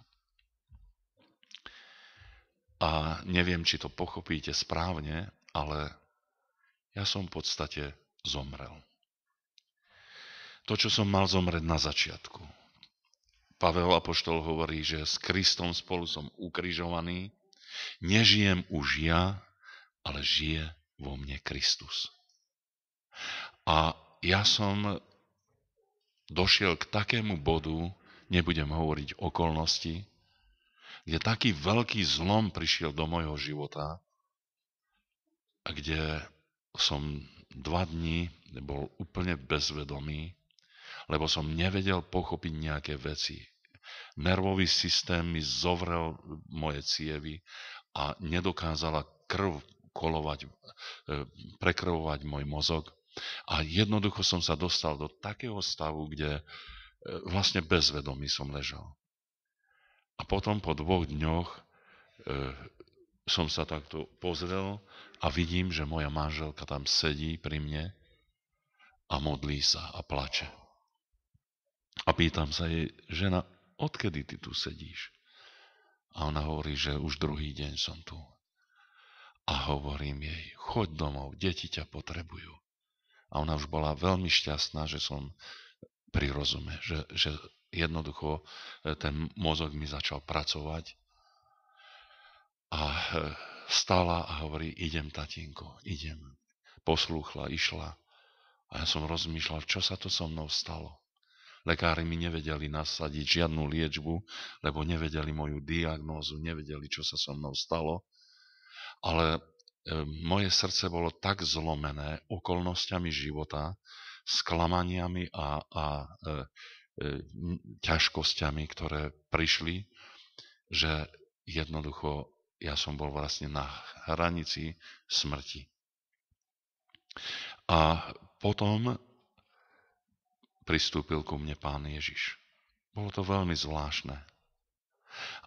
A neviem, či to pochopíte správne, ale ja som v podstate zomrel. To, čo som mal zomreť na začiatku. Pavel Apoštol hovorí, že s Kristom spolu som ukrižovaný, nežijem už ja, ale žije vo mne Kristus. A ja som došiel k takému bodu, nebudem hovoriť okolnosti, kde taký veľký zlom prišiel do mojho života, kde som dva dní bol úplne bezvedomý, lebo som nevedel pochopiť nejaké veci. Nervový systém mi zovrel moje cievy a nedokázala krv kolovať, e, prekrvovať môj mozog a jednoducho som sa dostal do takého stavu, kde e, vlastne bezvedomý som ležal. A potom po dvoch dňoch e, som sa takto pozrel a vidím, že moja manželka tam sedí pri mne a modlí sa a plače. A pýtam sa jej, žena, odkedy ty tu sedíš? A ona hovorí, že už druhý deň som tu. A hovorím jej, choď domov, deti ťa potrebujú a ona už bola veľmi šťastná, že som pri rozume, že, že jednoducho e, ten mozog mi začal pracovať a e, stala a hovorí, idem tatínko, idem. Poslúchla, išla a ja som rozmýšľal, čo sa to so mnou stalo. Lekári mi nevedeli nasadiť žiadnu liečbu, lebo nevedeli moju diagnózu, nevedeli, čo sa so mnou stalo. Ale moje srdce bolo tak zlomené okolnostiami života, sklamaniami a, a e, e, ťažkosťami, ktoré prišli, že jednoducho ja som bol vlastne na hranici smrti. A potom pristúpil ku mne pán Ježiš. Bolo to veľmi zvláštne.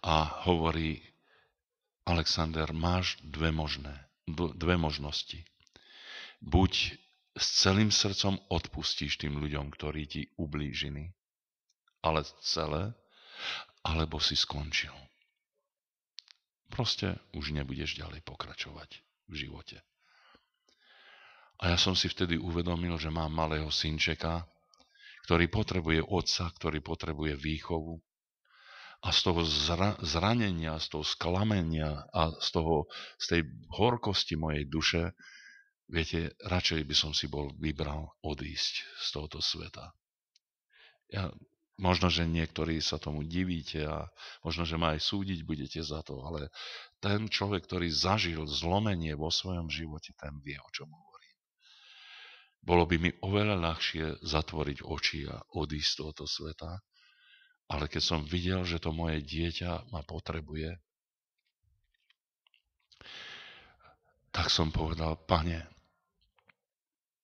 A hovorí, Alexander, máš dve možné dve možnosti. Buď s celým srdcom odpustíš tým ľuďom, ktorí ti ublížili, ale celé, alebo si skončil. Proste už nebudeš ďalej pokračovať v živote. A ja som si vtedy uvedomil, že mám malého synčeka, ktorý potrebuje otca, ktorý potrebuje výchovu, a z toho zra- zranenia, z toho sklamenia a z, toho, z tej horkosti mojej duše, viete, radšej by som si bol vybral odísť z tohoto sveta. Ja, možno, že niektorí sa tomu divíte a možno, že ma aj súdiť budete za to, ale ten človek, ktorý zažil zlomenie vo svojom živote, ten vie, o čom hovorím. Bolo by mi oveľa ľahšie zatvoriť oči a odísť z tohoto sveta, ale keď som videl, že to moje dieťa ma potrebuje, tak som povedal, pane,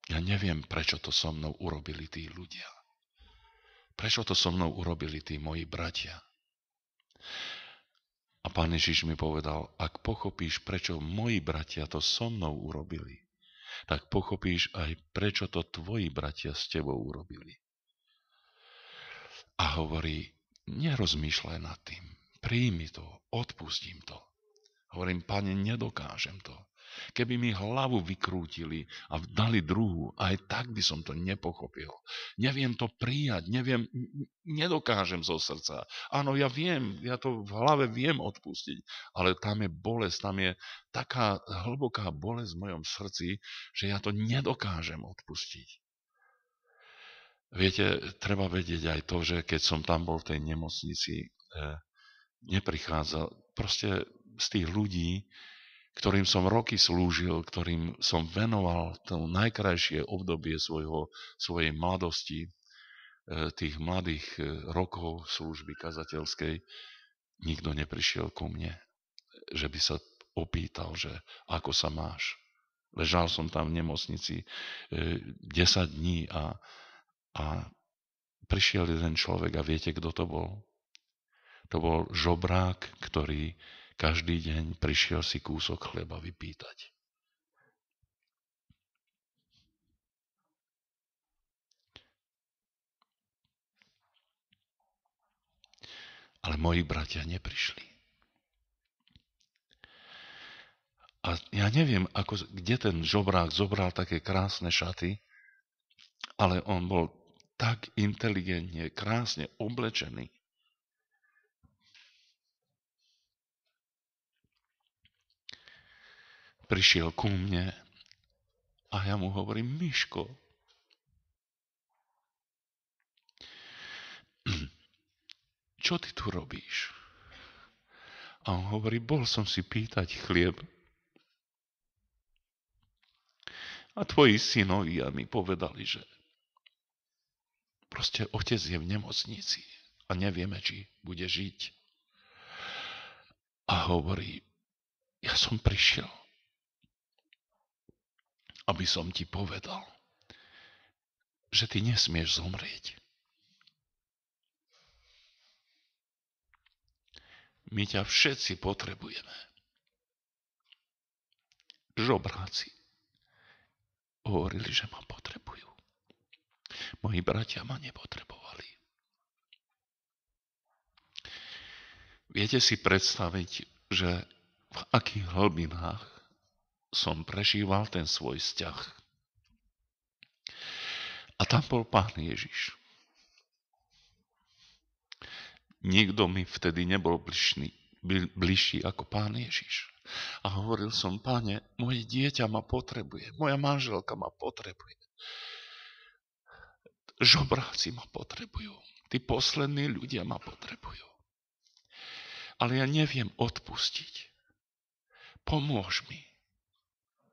ja neviem, prečo to so mnou urobili tí ľudia. Prečo to so mnou urobili tí moji bratia. A pán Ježiš mi povedal, ak pochopíš, prečo moji bratia to so mnou urobili, tak pochopíš aj, prečo to tvoji bratia s tebou urobili a hovorí, nerozmýšľaj nad tým, príjmi to, odpustím to. Hovorím, pane, nedokážem to. Keby mi hlavu vykrútili a dali druhú, aj tak by som to nepochopil. Neviem to prijať, neviem, nedokážem zo srdca. Áno, ja viem, ja to v hlave viem odpustiť, ale tam je bolesť, tam je taká hlboká bolesť v mojom srdci, že ja to nedokážem odpustiť. Viete, treba vedieť aj to, že keď som tam bol v tej nemocnici, eh, neprichádzal, proste z tých ľudí, ktorým som roky slúžil, ktorým som venoval to najkrajšie obdobie svojho, svojej mladosti, eh, tých mladých eh, rokov služby kazateľskej, nikto neprišiel ku mne, že by sa opýtal, že ako sa máš. Ležal som tam v nemocnici 10 dní a a prišiel jeden človek a viete, kto to bol? To bol žobrák, ktorý každý deň prišiel si kúsok chleba vypýtať. Ale moji bratia neprišli. A ja neviem, ako, kde ten žobrák zobral také krásne šaty, ale on bol tak inteligentne, krásne oblečený. Prišiel ku mne a ja mu hovorím, Miško, čo ty tu robíš? A on hovorí, bol som si pýtať chlieb. A tvoji synovia mi povedali, že Proste otec je v nemocnici a nevieme, či bude žiť. A hovorí, ja som prišiel, aby som ti povedal, že ty nesmieš zomrieť. My ťa všetci potrebujeme. Žobráci hovorili, že ma potrebujú. Moji bratia ma nepotrebovali. Viete si predstaviť, že v akých hlbinách som prežíval ten svoj vzťah. A tam bol Pán Ježiš. Nikto mi vtedy nebol bližší, bližší ako Pán Ježiš. A hovoril som, páne, moje dieťa ma potrebuje, moja manželka ma potrebuje žobráci ma potrebujú. Tí poslední ľudia ma potrebujú. Ale ja neviem odpustiť. Pomôž mi.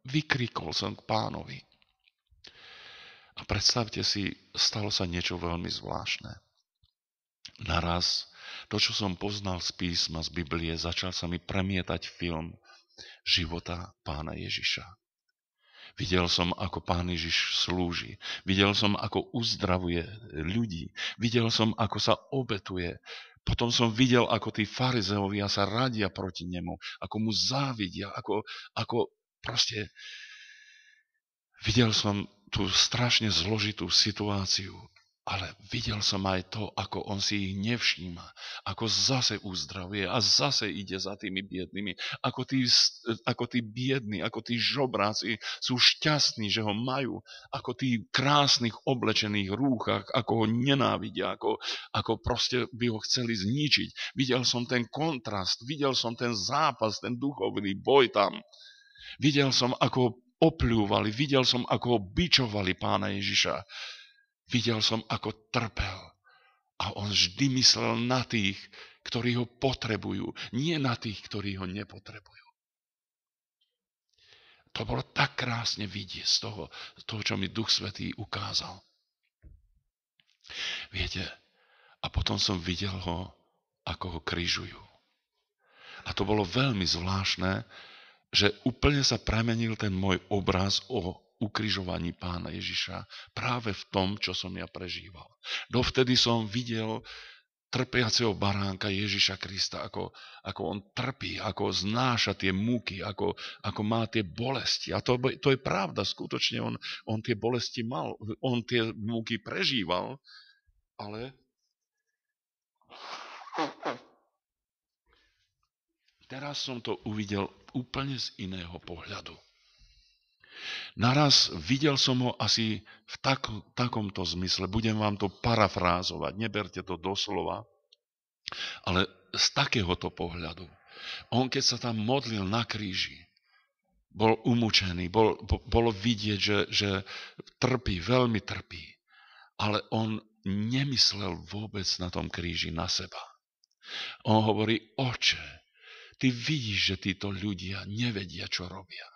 Vykrikol som k pánovi. A predstavte si, stalo sa niečo veľmi zvláštne. Naraz to, čo som poznal z písma, z Biblie, začal sa mi premietať film života pána Ježiša. Videl som, ako Pán Ježiš slúži. Videl som, ako uzdravuje ľudí. Videl som, ako sa obetuje. Potom som videl, ako tí farizeovia sa radia proti nemu, ako mu závidia, ako, ako proste... Videl som tú strašne zložitú situáciu, ale videl som aj to, ako on si ich nevšíma, ako zase uzdravuje a zase ide za tými biednými, ako tí, ako tí biední, ako tí žobráci sú šťastní, že ho majú, ako tí krásnych oblečených rúchach, ako ho nenávidia, ako, ako proste by ho chceli zničiť. Videl som ten kontrast, videl som ten zápas, ten duchovný boj tam. Videl som, ako ho opľúvali, videl som, ako ho bičovali pána Ježiša Videl som, ako trpel. A on vždy myslel na tých, ktorí ho potrebujú, nie na tých, ktorí ho nepotrebujú. To bolo tak krásne vidieť z toho, z toho čo mi Duch Svetý ukázal. Viete, a potom som videl ho, ako ho kryžujú. A to bolo veľmi zvláštne, že úplne sa premenil ten môj obraz o ukrižovaní pána Ježiša práve v tom, čo som ja prežíval. Dovtedy som videl trpiaceho baránka Ježiša Krista, ako, ako on trpí, ako znáša tie múky, ako, ako má tie bolesti. A to, to je pravda, skutočne on, on tie bolesti mal, on tie múky prežíval, ale teraz som to uvidel úplne z iného pohľadu. Naraz videl som ho asi v tak, takomto zmysle, budem vám to parafrázovať, neberte to doslova, ale z takéhoto pohľadu. On, keď sa tam modlil na kríži, bol umúčený, bol, bo, bolo vidieť, že, že trpí, veľmi trpí. Ale on nemyslel vôbec na tom kríži na seba. On hovorí, oče, ty vidíš, že títo ľudia nevedia, čo robia.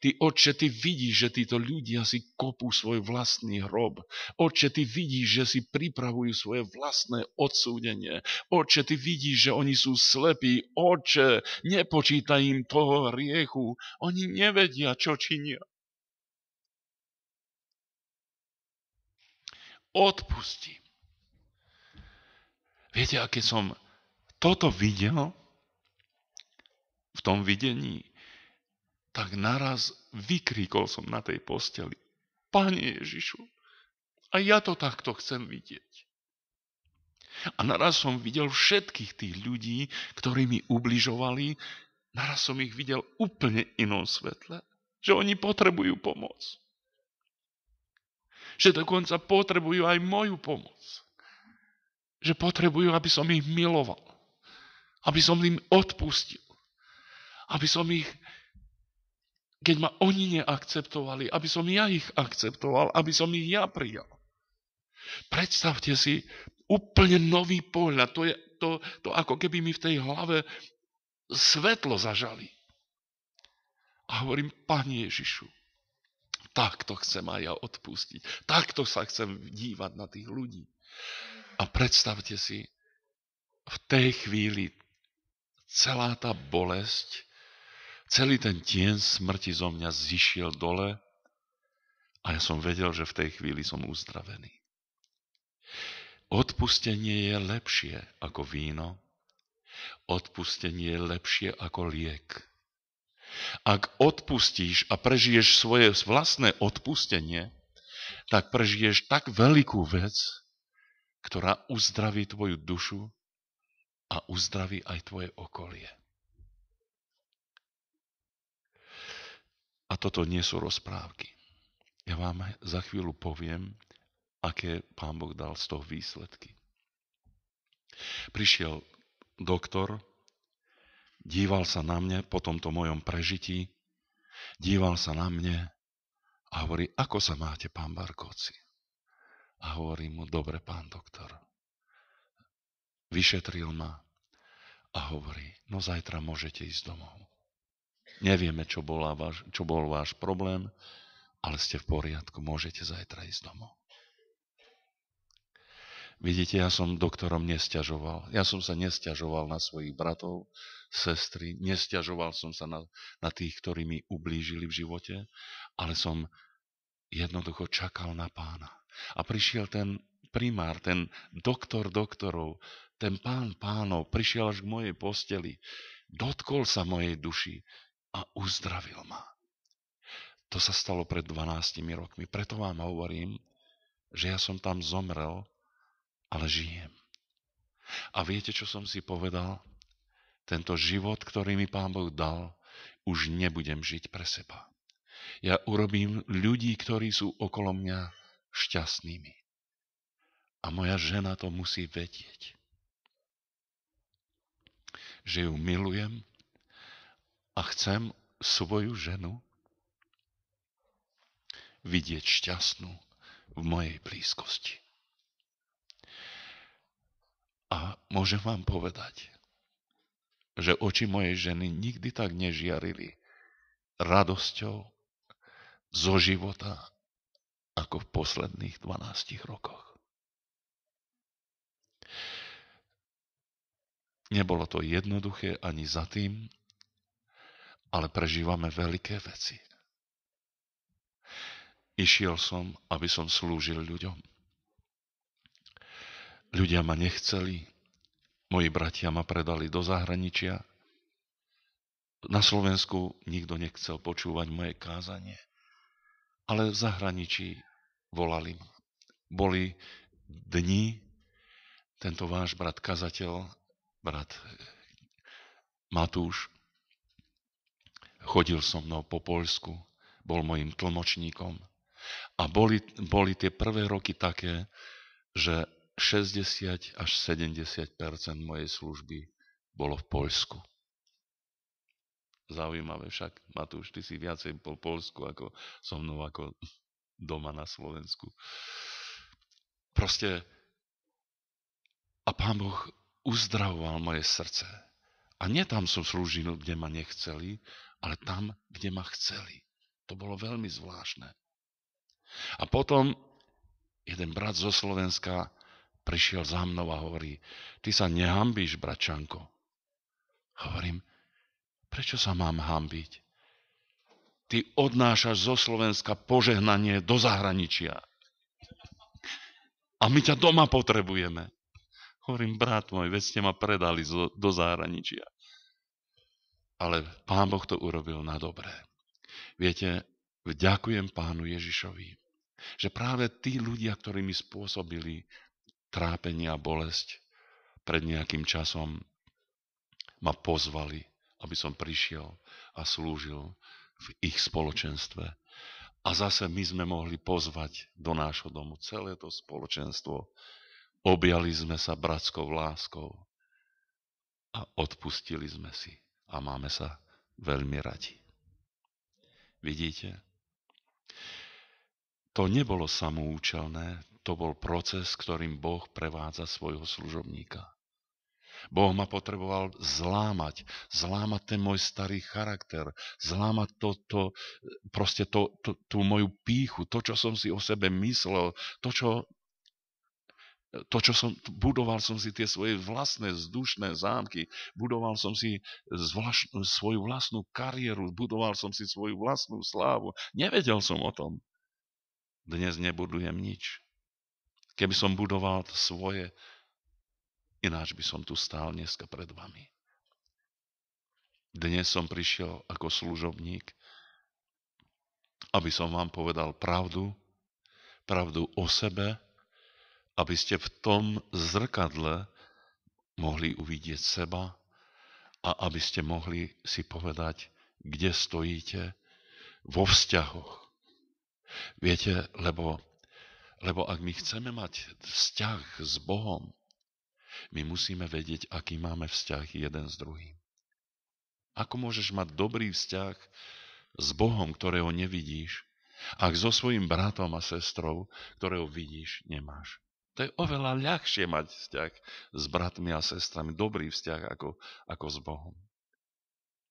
Ty, oče, Ty vidíš, že títo ľudia si kopú svoj vlastný hrob. Oče, Ty vidíš, že si pripravujú svoje vlastné odsúdenie. Oče, Ty vidíš, že oni sú slepí. oče nepočítaj im toho riechu. Oni nevedia, čo činia. Odpusti. Viete, aké som toto videl v tom videní? tak naraz vykríkol som na tej posteli. Pane Ježišu, a ja to takto chcem vidieť. A naraz som videl všetkých tých ľudí, ktorí mi ubližovali, naraz som ich videl úplne inom svetle, že oni potrebujú pomoc. Že dokonca potrebujú aj moju pomoc. Že potrebujú, aby som ich miloval. Aby som im odpustil. Aby som ich keď ma oni neakceptovali, aby som ja ich akceptoval, aby som ich ja prijal. Predstavte si úplne nový pohľad. To je to, to ako keby mi v tej hlave svetlo zažali. A hovorím, pán Ježišu, takto chcem aj ja odpustiť. Takto sa chcem dívať na tých ľudí. A predstavte si, v tej chvíli celá tá bolesť Celý ten tieň smrti zo mňa zišiel dole a ja som vedel, že v tej chvíli som uzdravený. Odpustenie je lepšie ako víno, odpustenie je lepšie ako liek. Ak odpustíš a prežiješ svoje vlastné odpustenie, tak prežiješ tak veľkú vec, ktorá uzdraví tvoju dušu a uzdraví aj tvoje okolie. A toto nie sú rozprávky. Ja vám za chvíľu poviem, aké pán Boh dal z toho výsledky. Prišiel doktor, díval sa na mne po tomto mojom prežití, díval sa na mne a hovorí, ako sa máte, pán Barkoci? A hovorí mu, dobre, pán doktor. Vyšetril ma a hovorí, no zajtra môžete ísť domov. Nevieme, čo, bola váš, čo bol váš problém, ale ste v poriadku, môžete zajtra ísť domov. Vidíte, ja som doktorom nestiažoval. Ja som sa nestiažoval na svojich bratov, sestry, nestiažoval som sa na, na tých, ktorí mi ublížili v živote, ale som jednoducho čakal na pána. A prišiel ten primár, ten doktor doktorov, ten pán pánov, prišiel až k mojej posteli, dotkol sa mojej duši, a uzdravil ma. To sa stalo pred 12 rokmi. Preto vám hovorím, že ja som tam zomrel, ale žijem. A viete, čo som si povedal? Tento život, ktorý mi Pán Boh dal, už nebudem žiť pre seba. Ja urobím ľudí, ktorí sú okolo mňa šťastnými. A moja žena to musí vedieť. Že ju milujem, a chcem svoju ženu vidieť šťastnú v mojej blízkosti. A môžem vám povedať, že oči mojej ženy nikdy tak nežiarili radosťou zo života ako v posledných 12 rokoch. Nebolo to jednoduché ani za tým, ale prežívame veľké veci. Išiel som, aby som slúžil ľuďom. Ľudia ma nechceli, moji bratia ma predali do zahraničia. Na Slovensku nikto nechcel počúvať moje kázanie, ale v zahraničí volali ma. Boli dni, tento váš brat kazateľ, brat Matúš, Chodil so mnou po Poľsku, bol mojim tlmočníkom. A boli, boli tie prvé roky také, že 60 až 70 mojej služby bolo v Poľsku. Zaujímavé však, Matúš, ty si viacej po Polsku ako so mnou, ako doma na Slovensku. Proste a Pán Boh uzdravoval moje srdce. A nie tam som slúžil, kde ma nechceli, ale tam, kde ma chceli. To bolo veľmi zvláštne. A potom jeden brat zo Slovenska prišiel za mnou a hovorí, ty sa nehambíš, bračanko. Hovorím, prečo sa mám hambiť? Ty odnášaš zo Slovenska požehnanie do zahraničia. A my ťa doma potrebujeme. Hovorím, brat môj, veď ste ma predali do zahraničia ale Pán Boh to urobil na dobré. Viete, vďakujem Pánu Ježišovi, že práve tí ľudia, ktorí mi spôsobili trápenie a bolesť pred nejakým časom, ma pozvali, aby som prišiel a slúžil v ich spoločenstve. A zase my sme mohli pozvať do nášho domu celé to spoločenstvo. Objali sme sa bratskou láskou a odpustili sme si a máme sa veľmi radi. Vidíte? To nebolo samoučelné, to bol proces, ktorým Boh prevádza svojho služobníka. Boh ma potreboval zlámať, zlámať ten môj starý charakter, zlámať to, to, e, proste to, to, tú moju píchu, to, čo som si o sebe myslel, to, čo to, čo som, budoval som si tie svoje vlastné vzdušné zámky, budoval som si zvlaš, svoju vlastnú kariéru, budoval som si svoju vlastnú slávu. Nevedel som o tom. Dnes nebudujem nič. Keby som budoval svoje, ináč by som tu stál dneska pred vami. Dnes som prišiel ako služobník, aby som vám povedal pravdu, pravdu o sebe, aby ste v tom zrkadle mohli uvidieť seba a aby ste mohli si povedať, kde stojíte vo vzťahoch. Viete, lebo, lebo ak my chceme mať vzťah s Bohom, my musíme vedieť, aký máme vzťah jeden s druhým. Ako môžeš mať dobrý vzťah s Bohom, ktorého nevidíš, ak so svojím bratom a sestrou, ktorého vidíš, nemáš. To je oveľa ľahšie mať vzťah s bratmi a sestrami, dobrý vzťah ako, ako s Bohom.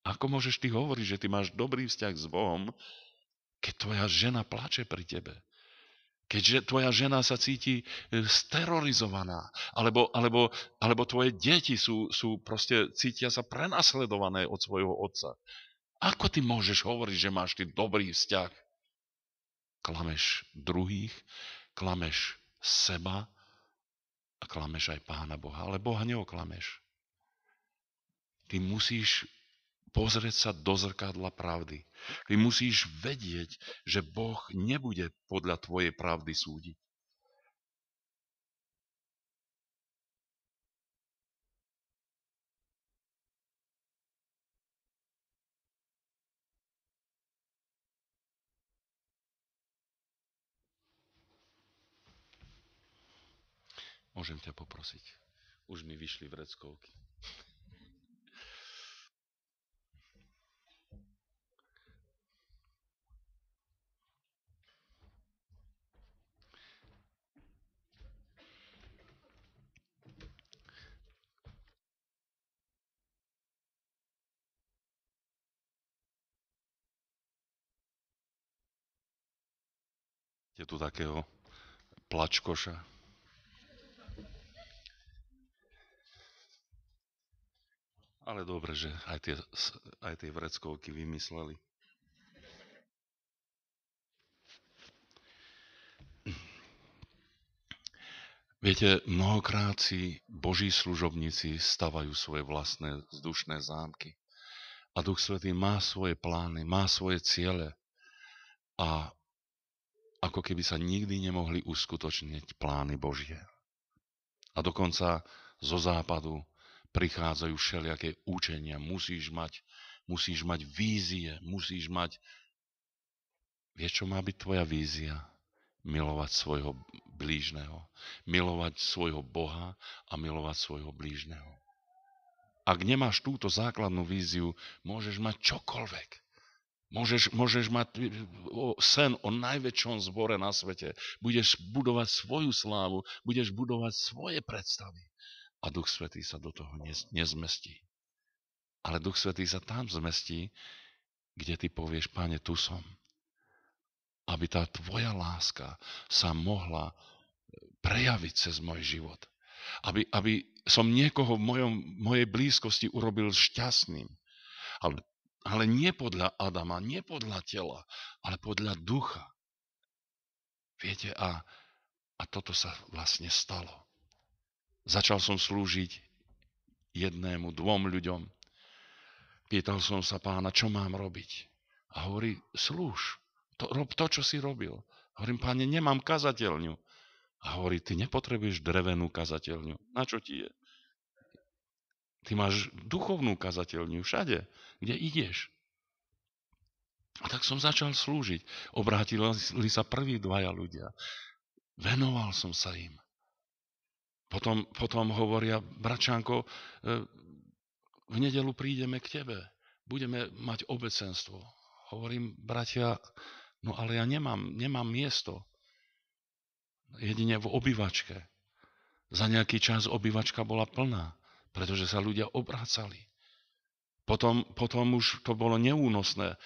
Ako môžeš ty hovoriť, že ty máš dobrý vzťah s Bohom, keď tvoja žena plače pri tebe? Keďže tvoja žena sa cíti e, sterorizovaná, alebo, alebo, alebo tvoje deti sú, sú proste, cítia sa prenasledované od svojho otca. Ako ty môžeš hovoriť, že máš ty dobrý vzťah? Klameš druhých, klameš seba a klameš aj Pána Boha. Ale Boha neoklameš. Ty musíš pozrieť sa do zrkadla pravdy. Ty musíš vedieť, že Boh nebude podľa tvojej pravdy súdiť. Môžem ťa poprosiť. Už mi vyšli vreckovky. Je tu takého plačkoša. Ale dobre, že aj tie, aj tie vreckovky vymysleli. Viete, mnohokrát si boží služobníci stavajú svoje vlastné vzdušné zámky. A Duch Svetý má svoje plány, má svoje ciele. A ako keby sa nikdy nemohli uskutočniť plány Božie. A dokonca zo západu prichádzajú všelijaké učenia. Musíš mať, musíš mať vízie, musíš mať... Vieš, čo má byť tvoja vízia? Milovať svojho blížneho. Milovať svojho Boha a milovať svojho blížneho. Ak nemáš túto základnú víziu, môžeš mať čokoľvek. Môžeš, môžeš mať e, sen o najväčšom zbore na svete. Budeš budovať svoju slávu, budeš budovať svoje predstavy a Duch Svetý sa do toho nezmestí. Ale Duch Svetý sa tam zmestí, kde ty povieš, Pane, tu som. Aby tá tvoja láska sa mohla e, prejaviť cez môj život. Aby, aby som niekoho v mojom, mojej blízkosti urobil šťastným. Ale, ale nie podľa Adama, nie podľa tela, ale podľa ducha. Viete, a, a toto sa vlastne stalo. Začal som slúžiť jednému, dvom ľuďom. Pýtal som sa pána, čo mám robiť. A hovorí, slúž, to, rob to, čo si robil. Hovorím, páne, nemám kazateľňu. A hovorí, ty nepotrebuješ drevenú kazateľňu. Na čo ti je? Ty máš duchovnú kazateľňu všade, kde ideš. A tak som začal slúžiť. Obrátili sa prví dvaja ľudia. Venoval som sa im. Potom, potom hovoria, bračanko, e, v nedelu prídeme k tebe, budeme mať obecenstvo. Hovorím, bratia, no ale ja nemám, nemám miesto. Jedine v obývačke. Za nejaký čas obývačka bola plná, pretože sa ľudia obracali. Potom, potom už to bolo neúnosné.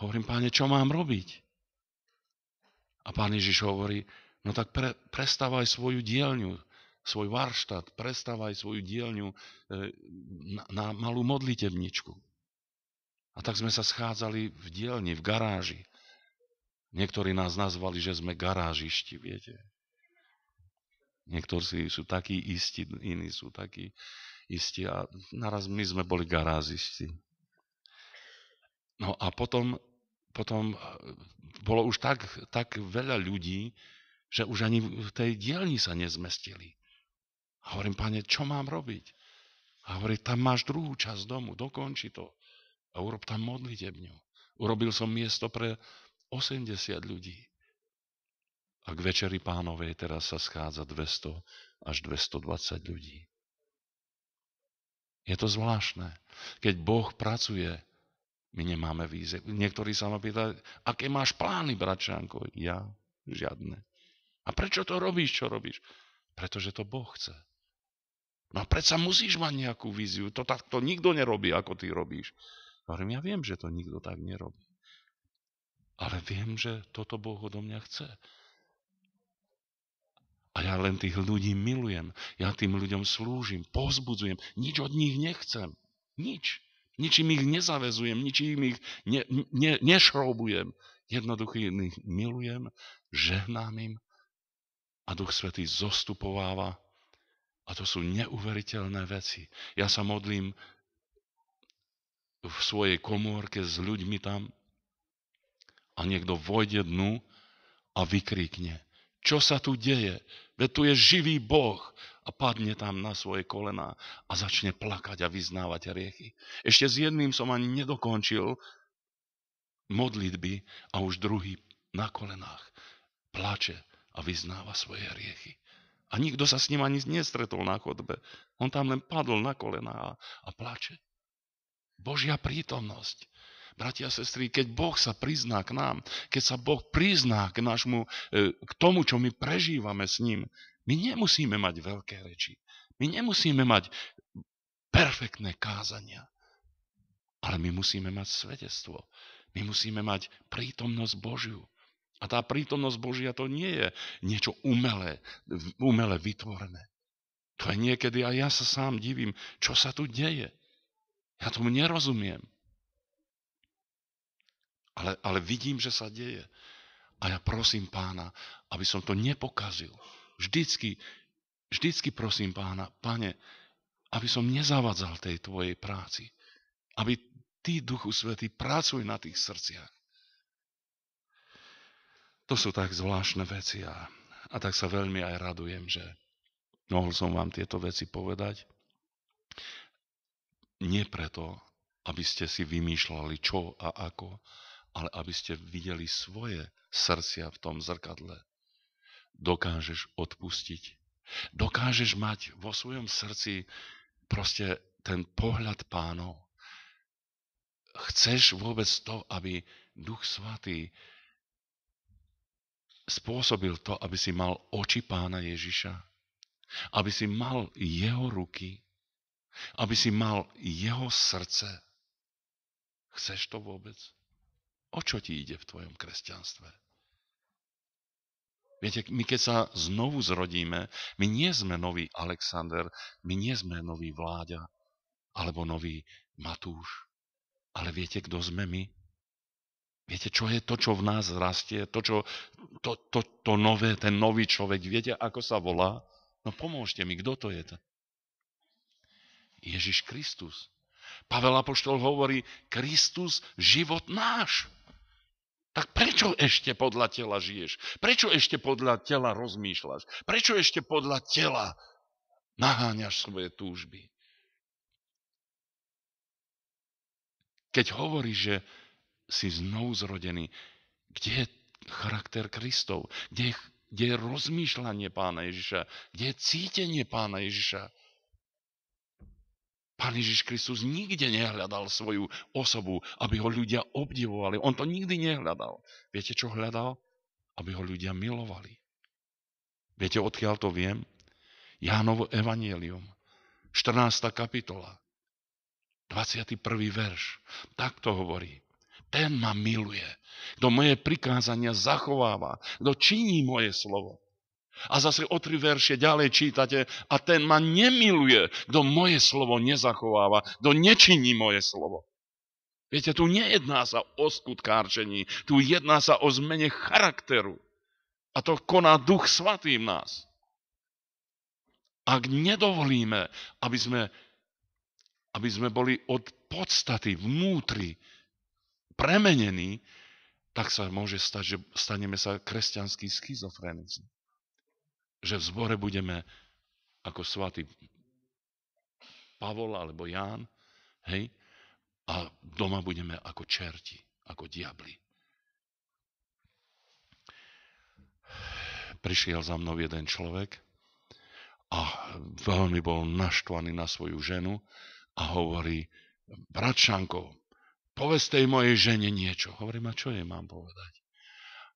Hovorím, páne, čo mám robiť? A pán Ježiš hovorí, no tak pre, prestávaj svoju dielňu, svoj varštat, prestávaj svoju dielňu e, na, na malú modlitevničku. A tak sme sa schádzali v dielni, v garáži. Niektorí nás nazvali, že sme garážišti, viete. Niektorí sú takí istí, iní sú takí istí a naraz my sme boli garážišti. No a potom, potom e, bolo už tak, tak veľa ľudí, že už ani v tej dielni sa nezmestili. A hovorím, pane, čo mám robiť? A hovorí, tam máš druhú časť domu, dokonči to. A urob tam modlitebňu. Urobil som miesto pre 80 ľudí. A k večeri pánovej teraz sa schádza 200 až 220 ľudí. Je to zvláštne. Keď Boh pracuje, my nemáme vízie. Niektorí sa ma pýtajú, aké máš plány, bračanko? Ja? Žiadne. A prečo to robíš, čo robíš? Pretože to Boh chce. No predsa musíš mať nejakú víziu, to takto nikto nerobí, ako ty robíš. Hovorím, ja viem, že to nikto tak nerobí. Ale viem, že toto Boh odo mňa chce. A ja len tých ľudí milujem. Ja tým ľuďom slúžim, pozbudzujem, Nič od nich nechcem. Nič. Ničím ich nezavezujem, ničím ich ne, ne, nešroubujem. Jednoducho ich milujem, žehnám im a Duch Svetý zostupováva a to sú neuveriteľné veci. Ja sa modlím v svojej komórke s ľuďmi tam a niekto vojde dnu a vykrikne. Čo sa tu deje? Veď tu je živý Boh a padne tam na svoje kolená a začne plakať a vyznávať riechy. Ešte s jedným som ani nedokončil modlitby a už druhý na kolenách plače a vyznáva svoje riechy. A nikto sa s ním ani nestretol na chodbe. On tam len padol na kolena a, a plače. Božia prítomnosť. Bratia a sestry, keď Boh sa prizná k nám, keď sa Boh prizná k, našmu, e, k tomu, čo my prežívame s ním, my nemusíme mať veľké reči. My nemusíme mať perfektné kázania. Ale my musíme mať svedectvo. My musíme mať prítomnosť Božiu. A tá prítomnosť Božia to nie je niečo umelé, umelé vytvorené. To je niekedy, a ja sa sám divím, čo sa tu deje. Ja tomu nerozumiem. Ale, ale vidím, že sa deje. A ja prosím pána, aby som to nepokazil. Vždycky, vždycky prosím pána, pane, aby som nezavadzal tej tvojej práci. Aby ty, Duchu Svetý, pracuj na tých srdciach. To sú tak zvláštne veci a, a tak sa veľmi aj radujem, že mohol som vám tieto veci povedať. Nie preto, aby ste si vymýšľali čo a ako, ale aby ste videli svoje srdcia v tom zrkadle. Dokážeš odpustiť. Dokážeš mať vo svojom srdci proste ten pohľad pánov. Chceš vôbec to, aby Duch Svatý spôsobil to, aby si mal oči pána Ježiša, aby si mal jeho ruky, aby si mal jeho srdce. Chceš to vôbec? O čo ti ide v tvojom kresťanstve? Viete, my keď sa znovu zrodíme, my nie sme nový Alexander, my nie sme nový Vláďa, alebo nový Matúš. Ale viete, kto sme my? Viete, čo je to, čo v nás rastie? To, čo, to, to, to nové, ten nový človek. Viete, ako sa volá? No pomôžte mi, kto to je? Ježiš Kristus. Pavel Apoštol hovorí, Kristus, život náš. Tak prečo ešte podľa tela žiješ? Prečo ešte podľa tela rozmýšľaš? Prečo ešte podľa tela naháňaš svoje túžby? Keď hovorí, že si znovu zrodený. Kde je charakter Kristov? Kde je, kde je rozmýšľanie pána Ježiša? Kde je cítenie pána Ježiša? Pán Ježiš Kristus nikde nehľadal svoju osobu, aby ho ľudia obdivovali. On to nikdy nehľadal. Viete, čo hľadal? Aby ho ľudia milovali. Viete, odkiaľ to viem? Jánovo evanielium, 14. kapitola, 21. verš. Tak to hovorí ten ma miluje. Kto moje prikázania zachováva, kto činí moje slovo. A zase o tri verše ďalej čítate, a ten ma nemiluje, kto moje slovo nezachováva, kto nečiní moje slovo. Viete, tu nejedná sa o skutkárčení, tu jedná sa o zmene charakteru. A to koná Duch Svatý v nás. Ak nedovolíme, aby sme, aby sme boli od podstaty vnútri premenení, tak sa môže stať, že staneme sa kresťanskí schizofrenici. Že v zbore budeme ako svatý Pavol alebo Ján, hej, a doma budeme ako čerti, ako diabli. Prišiel za mnou jeden človek a veľmi bol naštvaný na svoju ženu a hovorí, bratšanko, povedz tej mojej žene niečo. Hovorím, a čo jej mám povedať?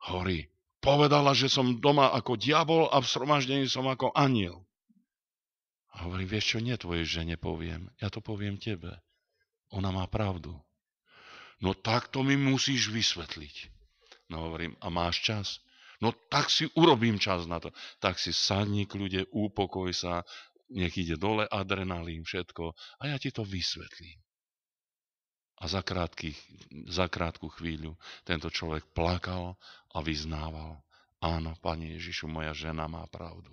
Hovorí, povedala, že som doma ako diabol a v sromaždení som ako aniel. A hovorím, vieš čo, nie tvojej žene poviem, ja to poviem tebe. Ona má pravdu. No tak to mi musíš vysvetliť. No hovorím, a máš čas? No tak si urobím čas na to. Tak si sadni k ľude, úpokoj sa, nech ide dole adrenalín, všetko a ja ti to vysvetlím. A za, krátky, za krátku chvíľu tento človek plakal a vyznával, áno, Pane Ježišu, moja žena má pravdu.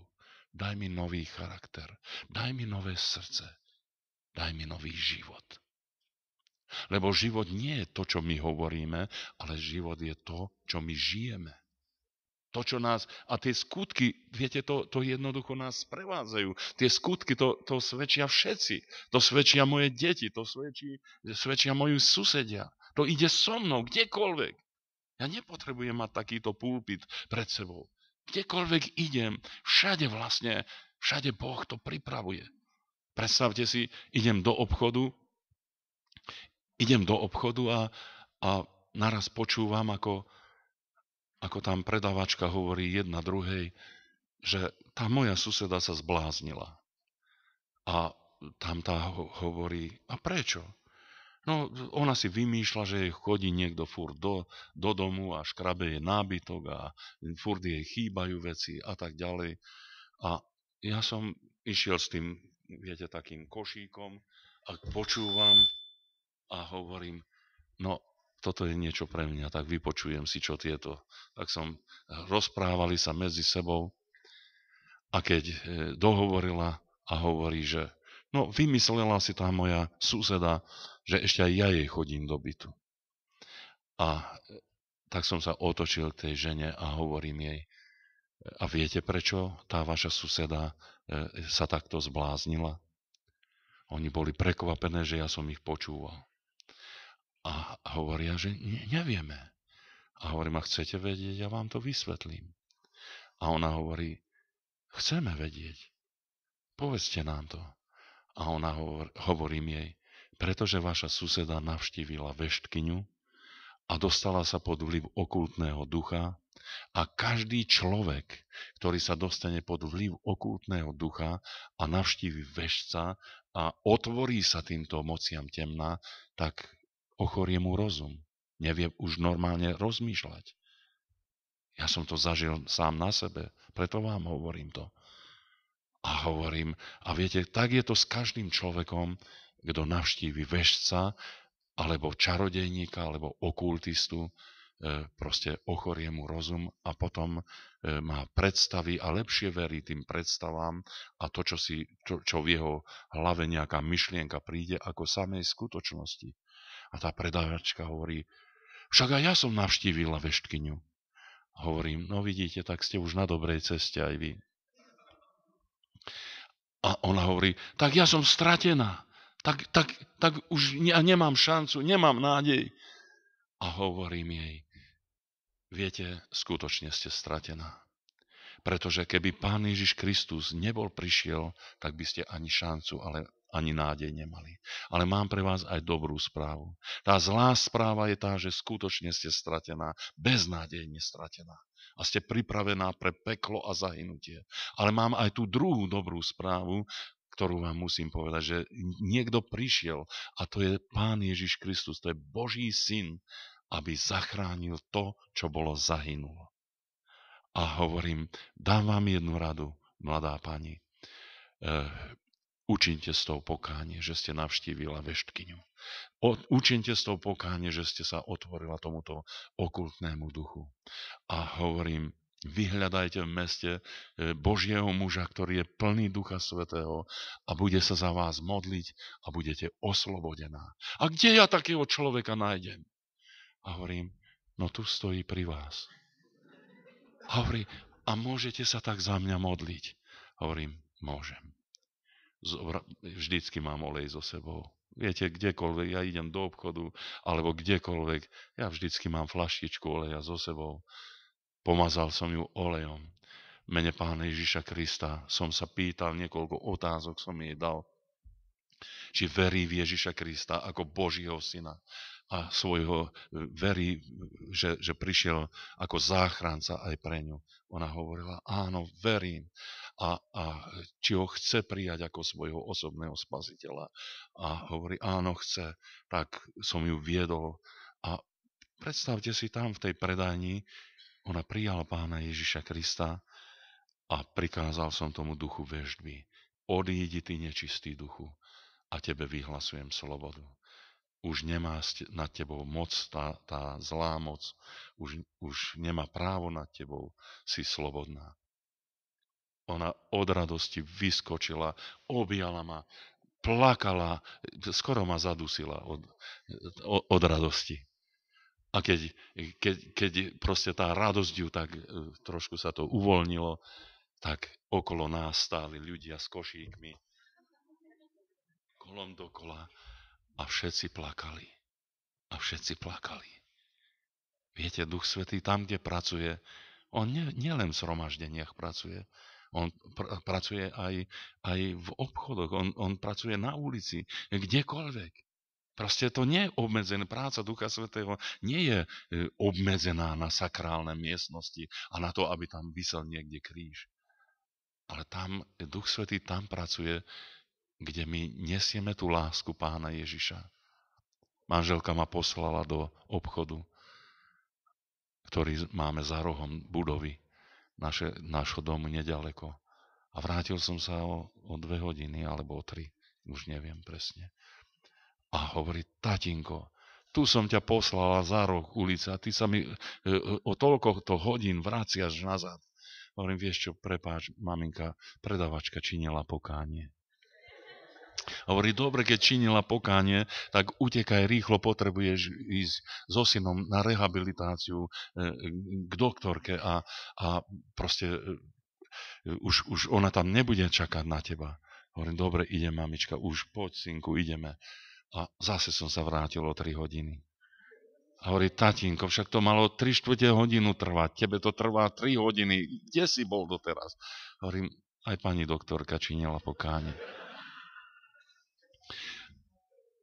Daj mi nový charakter, daj mi nové srdce, daj mi nový život. Lebo život nie je to, čo my hovoríme, ale život je to, čo my žijeme. To, čo nás, a tie skutky, viete, to, to jednoducho nás sprevádzajú. Tie skutky, to, to svedčia všetci. To svedčia moje deti, to svedčí, svedčia moji susedia. To ide so mnou, kdekoľvek. Ja nepotrebujem mať takýto pulpit pred sebou. Kdekoľvek idem, všade vlastne, všade Boh to pripravuje. Predstavte si, idem do obchodu, idem do obchodu a, a naraz počúvam, ako ako tam predávačka hovorí jedna druhej, že tá moja suseda sa zbláznila. A tam tá ho- hovorí, a prečo? No, ona si vymýšľa, že jej chodí niekto furt do, do domu a škrabe je nábytok a furt jej chýbajú veci a tak ďalej. A ja som išiel s tým, viete, takým košíkom a počúvam a hovorím, no toto je niečo pre mňa, tak vypočujem si, čo tieto. Tak som, eh, rozprávali sa medzi sebou a keď eh, dohovorila a hovorí, že no vymyslela si tá moja suseda, že ešte aj ja jej chodím do bytu. A eh, tak som sa otočil k tej žene a hovorím jej, a viete prečo tá vaša suseda sa takto zbláznila? Oni boli prekvapené, že ja som ich počúval. A hovoria, že ne, nevieme. A hovorím, a chcete vedieť, ja vám to vysvetlím. A ona hovorí, chceme vedieť. Povedzte nám to. A ona hovor, hovorím jej, pretože vaša suseda navštívila veštkyňu a dostala sa pod vliv okultného ducha a každý človek, ktorý sa dostane pod vliv okultného ducha a navštívi vešca a otvorí sa týmto mociam temná, tak ochorie mu rozum. Nevie už normálne rozmýšľať. Ja som to zažil sám na sebe, preto vám hovorím to. A hovorím, a viete, tak je to s každým človekom, kto navštívi vešca, alebo čarodejníka, alebo okultistu, e, proste ochorie mu rozum a potom e, má predstavy a lepšie verí tým predstavám a to, čo, si, čo, čo v jeho hlave nejaká myšlienka príde ako samej skutočnosti. A tá predávačka hovorí, však aj ja som navštívila veštkyňu. Hovorím, no vidíte, tak ste už na dobrej ceste aj vy. A ona hovorí, tak ja som stratená, tak, tak, tak už ja nemám šancu, nemám nádej. A hovorím jej, viete, skutočne ste stratená. Pretože keby Pán Ježiš Kristus nebol prišiel, tak by ste ani šancu, ale ani nádej nemali. Ale mám pre vás aj dobrú správu. Tá zlá správa je tá, že skutočne ste stratená, beznádejne stratená a ste pripravená pre peklo a zahynutie. Ale mám aj tú druhú dobrú správu, ktorú vám musím povedať, že niekto prišiel a to je Pán Ježiš Kristus, to je Boží syn, aby zachránil to, čo bolo zahynulo. A hovorím, dám vám jednu radu, mladá pani. Eh, Učinte s tou pokánie, že ste navštívila veštkyňu. Učinte s tou pokánie, že ste sa otvorila tomuto okultnému duchu. A hovorím, vyhľadajte v meste e, Božieho muža, ktorý je plný Ducha Svetého a bude sa za vás modliť a budete oslobodená. A kde ja takého človeka nájdem? A hovorím, no tu stojí pri vás. A hovorí, a môžete sa tak za mňa modliť? A hovorím, môžem vždycky mám olej so sebou. Viete, kdekoľvek, ja idem do obchodu, alebo kdekoľvek, ja vždycky mám flaštičku oleja so sebou. Pomazal som ju olejom. Mene pána Ježiša Krista som sa pýtal, niekoľko otázok som jej dal. Či verí v Ježiša Krista ako Božího syna a svojho e, verí, že, že prišiel ako záchranca aj pre ňu. Ona hovorila, áno, verím a, a či ho chce prijať ako svojho osobného spaziteľa A hovorí, áno, chce, tak som ju viedol. A predstavte si tam v tej predajni, ona prijala pána Ježiša Krista a prikázal som tomu duchu veždby. Odídi ty nečistý duchu a tebe vyhlasujem slobodu. Už nemá nad tebou moc, tá, tá zlá moc, už, už nemá právo nad tebou, si slobodná. Ona od radosti vyskočila, objala ma, plakala, skoro ma zadusila od, od, od radosti. A keď, keď, keď proste tá radosť ju tak e, trošku sa to uvoľnilo, tak okolo nás stáli ľudia s košíkmi, kolom dokola a všetci plakali. A všetci plakali. Viete, Duch Svetý tam, kde pracuje, on nielen nie v sromaždeniach pracuje, on pr- pracuje aj, aj v obchodoch, on, on pracuje na ulici, kdekoľvek. Proste to nie je obmedzené. Práca Ducha Svetého nie je e, obmedzená na sakrálne miestnosti a na to, aby tam vysel niekde kríž. Ale tam e, Duch Svetý tam pracuje, kde my nesieme tú lásku pána Ježiša. Manželka ma poslala do obchodu, ktorý máme za rohom budovy naše, nášho domu nedaleko. A vrátil som sa o, o dve hodiny alebo o tri, už neviem presne. A hovorí, tatinko, tu som ťa poslala za roh ulica, a ty sa mi e, e, o toľko to hodín vraciaš nazad. Hovorím, vieš čo, prepáč, maminka, predavačka činila pokánie. Hovorí, dobre, keď činila pokánie, tak utekaj rýchlo, potrebuješ ísť so synom na rehabilitáciu e, k doktorke a, a proste e, už, už ona tam nebude čakať na teba. Hovorím, dobre, ide mamička, už poď, synku, ideme. A zase som sa vrátil o 3 hodiny. A hovorí, tatínko, však to malo 3 čtvrte hodinu trvať, tebe to trvá 3 hodiny, kde si bol doteraz? Hovorím, aj pani doktorka činila pokáne.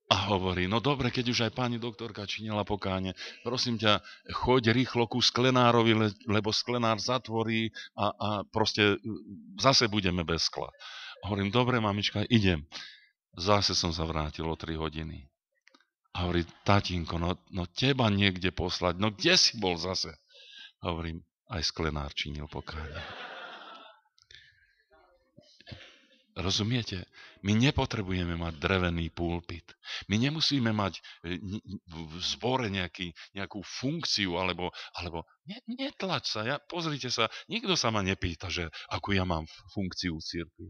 A hovorí, no dobre, keď už aj pani doktorka činila pokáne, prosím ťa, choď rýchlo ku sklenárovi, lebo sklenár zatvorí a, a proste e, zase budeme bez skla. Hovorím, dobre, mamička, idem. Zase som sa vrátil o 3 hodiny. A hovorí, tatínko, no, no teba niekde poslať, no kde si bol zase? A hovorím, aj sklenár činil pokáne. Rozumiete? My nepotrebujeme mať drevený pulpit. My nemusíme mať e, v zbore nejaký, nejakú funkciu, alebo, alebo ne, netlač sa, ja, pozrite sa, nikto sa ma nepýta, že akú ja mám funkciu v cirkvi.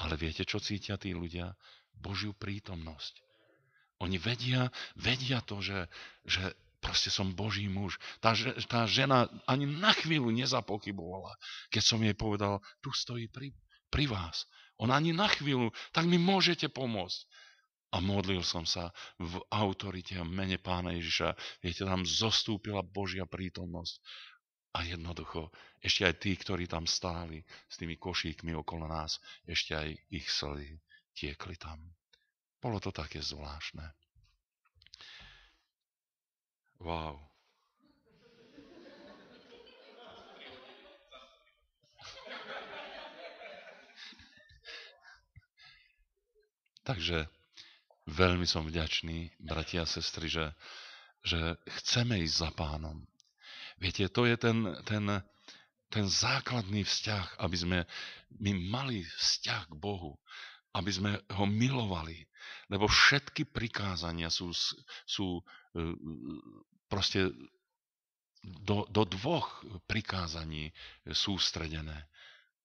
Ale viete, čo cítia tí ľudia? Božiu prítomnosť. Oni vedia, vedia to, že, že proste som Boží muž. Tá, tá žena ani na chvíľu nezapokybovala, keď som jej povedal, tu stojí pri, pri vás. On ani na chvíľu, tak mi môžete pomôcť a modlil som sa v autorite a mene pána Ježiša. Viete, tam zostúpila Božia prítomnosť. A jednoducho, ešte aj tí, ktorí tam stáli s tými košíkmi okolo nás, ešte aj ich slzy tiekli tam. Bolo to také zvláštne. Wow. Takže Veľmi som vďačný, bratia a sestry, že, že chceme ísť za pánom. Viete, to je ten, ten, ten základný vzťah, aby sme my mali vzťah k Bohu, aby sme ho milovali. Lebo všetky prikázania sú, sú e, proste do, do dvoch prikázaní sústredené.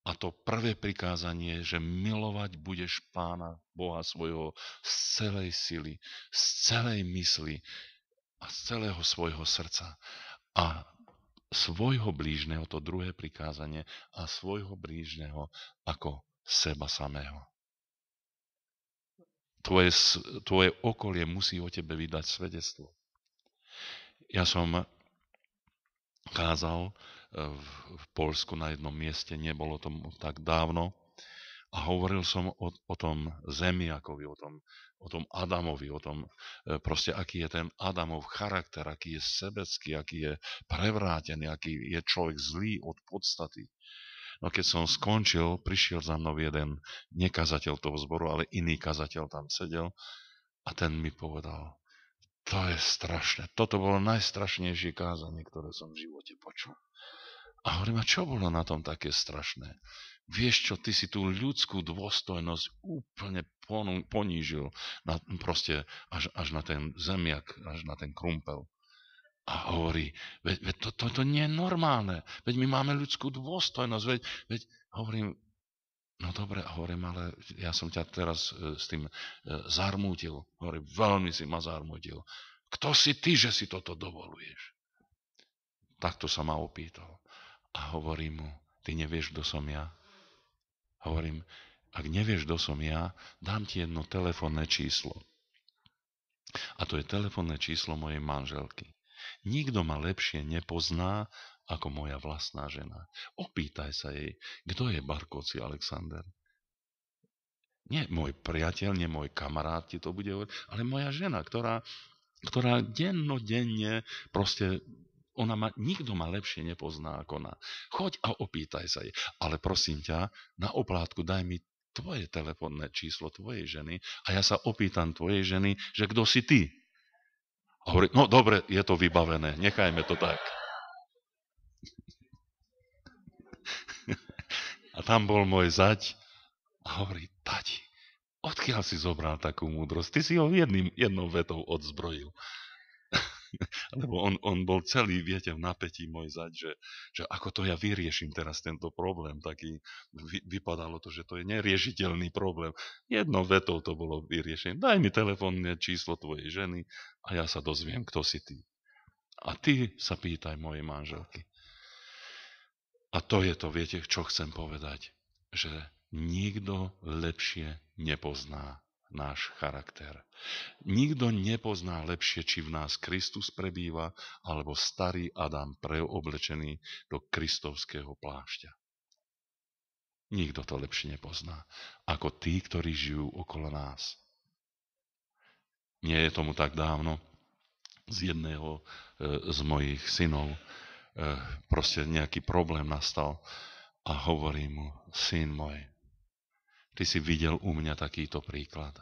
A to prvé prikázanie, že milovať budeš pána Boha svojho z celej sily, z celej mysli a z celého svojho srdca. A svojho blížneho, to druhé prikázanie, a svojho blížneho ako seba samého. Tvoje, tvoje okolie musí o tebe vydať svedectvo. Ja som kázal v, v Polsku na jednom mieste, nebolo to tak dávno. A hovoril som o, o tom zemiakovi, o tom, o tom Adamovi, o tom e, proste, aký je ten Adamov charakter, aký je sebecký, aký je prevrátený, aký je človek zlý od podstaty. No keď som skončil, prišiel za mnou jeden nekazateľ toho zboru, ale iný kazateľ tam sedel a ten mi povedal, to je strašné. Toto bolo najstrašnejšie kázanie, ktoré som v živote počul. A hovorím, a čo bolo na tom také strašné? Vieš čo, ty si tú ľudskú dôstojnosť úplne ponížil na, proste až, až na ten zemiak, až na ten krumpel. A hovorí, veď, ve, to, to, to nie je normálne, veď my máme ľudskú dôstojnosť, veď, veď hovorím, no dobre, hovorím, ale ja som ťa teraz e, s tým e, zarmútil, hovorím, veľmi si ma zarmútil. Kto si ty, že si toto dovoluješ? Takto sa ma opýtal a hovorí mu, ty nevieš, kto som ja? Hovorím, ak nevieš, kto som ja, dám ti jedno telefónne číslo. A to je telefónne číslo mojej manželky. Nikto ma lepšie nepozná ako moja vlastná žena. Opýtaj sa jej, kto je Barkoci Alexander. Nie môj priateľ, nie môj kamarát ti to bude hovoriť, ale moja žena, ktorá, ktorá dennodenne proste ona ma, nikto ma lepšie nepozná ako ona. Choď a opýtaj sa jej. Ale prosím ťa, na oplátku daj mi tvoje telefónne číslo tvojej ženy a ja sa opýtam tvojej ženy, že kto si ty. A hovorí, no dobre, je to vybavené, nechajme to tak. A tam bol môj zať a hovorí, tati, odkiaľ si zobral takú múdrosť? Ty si ho jedným, jednou vetou odzbrojil. lebo on, on bol celý, viete, v napätí môj zať, že, že ako to ja vyriešim teraz tento problém, taký vy, vypadalo to, že to je neriešiteľný problém. Jednou vetou to bolo vyriešené. Daj mi telefónne číslo tvojej ženy a ja sa dozviem, kto si ty. A ty sa pýtaj mojej manželky. A to je to, viete, čo chcem povedať, že nikto lepšie nepozná náš charakter. Nikto nepozná lepšie, či v nás Kristus prebýva, alebo starý Adam preoblečený do kristovského plášťa. Nikto to lepšie nepozná, ako tí, ktorí žijú okolo nás. Nie je tomu tak dávno, z jedného e, z mojich synov e, proste nejaký problém nastal a hovorím mu, syn môj, Ty si videl u mňa takýto príklad.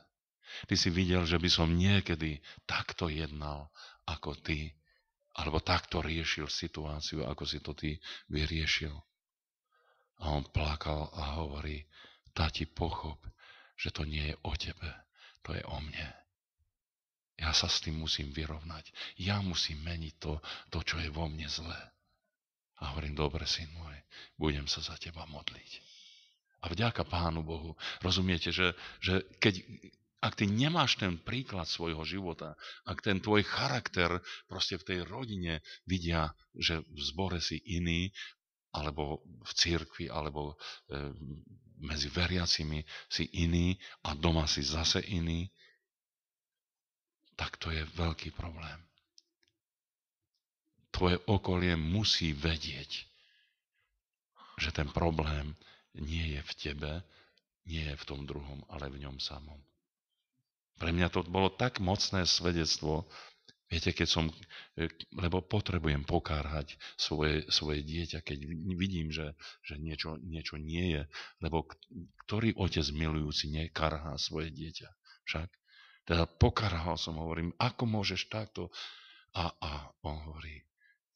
Ty si videl, že by som niekedy takto jednal ako ty, alebo takto riešil situáciu, ako si to ty vyriešil. A on plakal a hovorí, tati, pochop, že to nie je o tebe, to je o mne. Ja sa s tým musím vyrovnať. Ja musím meniť to, to čo je vo mne zlé. A hovorím, dobre, syn môj, budem sa za teba modliť. A vďaka Pánu Bohu. Rozumiete, že, že keď, ak ty nemáš ten príklad svojho života, ak ten tvoj charakter proste v tej rodine vidia, že v zbore si iný, alebo v církvi, alebo e, medzi veriacimi si iný a doma si zase iný, tak to je veľký problém. Tvoje okolie musí vedieť, že ten problém nie je v tebe, nie je v tom druhom, ale v ňom samom. Pre mňa to bolo tak mocné svedectvo, viete, keď som, e, lebo potrebujem pokárhať svoje, svoje dieťa, keď vidím, že, že niečo, niečo nie je, lebo ktorý otec milujúci nekarhá svoje dieťa? Však? Teda pokarhal som, hovorím, ako môžeš takto? A, a on hovorí,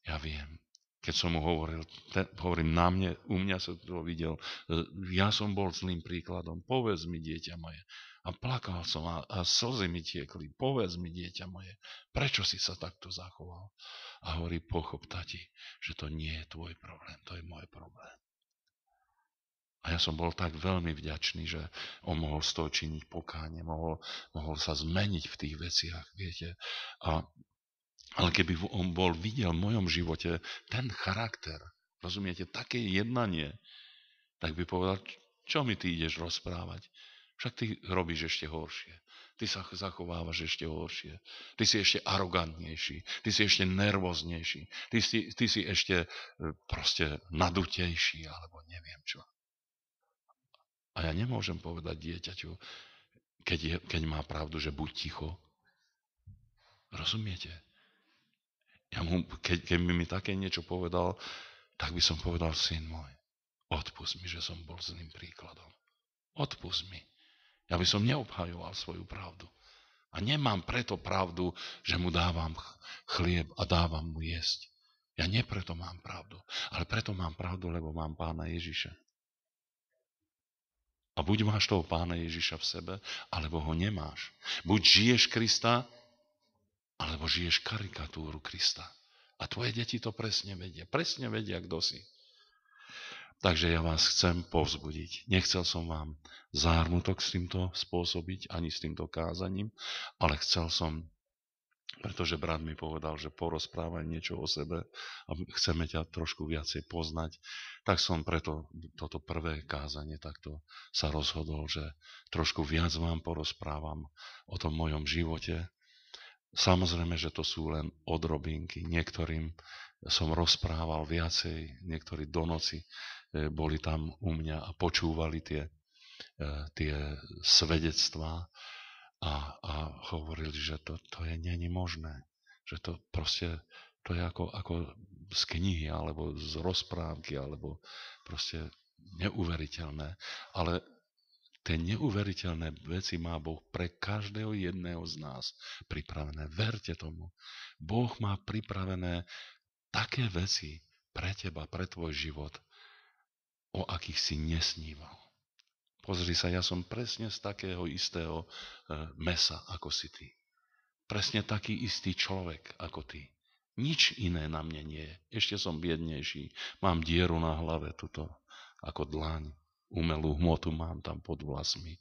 ja viem, keď som mu hovoril, ten, hovorím na mne, u mňa sa to videl, e, ja som bol zlým príkladom, povedz mi, dieťa moje. A plakal som a, a slzy mi tiekli, povedz mi, dieťa moje, prečo si sa takto zachoval? A hovorí, pochop, tati, že to nie je tvoj problém, to je môj problém. A ja som bol tak veľmi vďačný, že on mohol z toho činiť pokáne, mohol, mohol sa zmeniť v tých veciach, viete. A ale keby on bol videl v mojom živote ten charakter, rozumiete, také jednanie, tak by povedal, čo mi ty ideš rozprávať? Však ty robíš ešte horšie. Ty sa zachovávaš ešte horšie. Ty si ešte arogantnejší. Ty si ešte nervóznejší. Ty si, ty si ešte e, proste nadutejší, alebo neviem čo. A ja nemôžem povedať dieťaťu, keď, je, keď má pravdu, že buď ticho. Rozumiete? Ja mu, keď, by mi také niečo povedal, tak by som povedal, syn môj, odpust mi, že som bol zlým príkladom. Odpust mi. Ja by som neobhajoval svoju pravdu. A nemám preto pravdu, že mu dávam chlieb a dávam mu jesť. Ja nie preto mám pravdu, ale preto mám pravdu, lebo mám pána Ježiša. A buď máš toho pána Ježiša v sebe, alebo ho nemáš. Buď žiješ Krista, alebo žiješ karikatúru Krista. A tvoje deti to presne vedia. Presne vedia, kto si. Takže ja vás chcem povzbudiť. Nechcel som vám zármutok s týmto spôsobiť, ani s týmto kázaním, ale chcel som, pretože brat mi povedal, že porozprávaj niečo o sebe a chceme ťa trošku viacej poznať, tak som preto toto prvé kázanie takto sa rozhodol, že trošku viac vám porozprávam o tom mojom živote, Samozrejme, že to sú len odrobinky. Niektorým som rozprával viacej, niektorí do noci e, boli tam u mňa a počúvali tie, e, tie svedectvá a, a hovorili, že to, to je není možné. Že to proste, to je ako, ako z knihy, alebo z rozprávky, alebo proste neuveriteľné. Ale Tie neuveriteľné veci má Boh pre každého jedného z nás pripravené. Verte tomu. Boh má pripravené také veci pre teba, pre tvoj život, o akých si nesníval. Pozri sa, ja som presne z takého istého e, mesa ako si ty. Presne taký istý človek ako ty. Nič iné na mne nie je. Ešte som biednejší. Mám dieru na hlave tuto ako dlaň umelú hmotu mám tam pod vlasmi.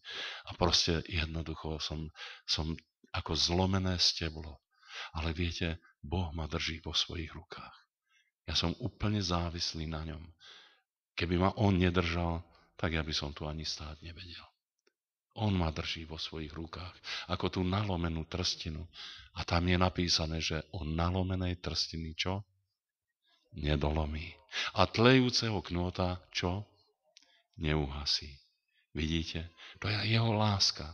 A proste jednoducho som, som ako zlomené steblo. Ale viete, Boh ma drží vo svojich rukách. Ja som úplne závislý na ňom. Keby ma on nedržal, tak ja by som tu ani stáť nevedel. On ma drží vo svojich rukách, ako tú nalomenú trstinu. A tam je napísané, že o nalomenej trstiny čo? Nedolomí. A tlejúceho knota čo? neuhasí. Vidíte? To je jeho láska.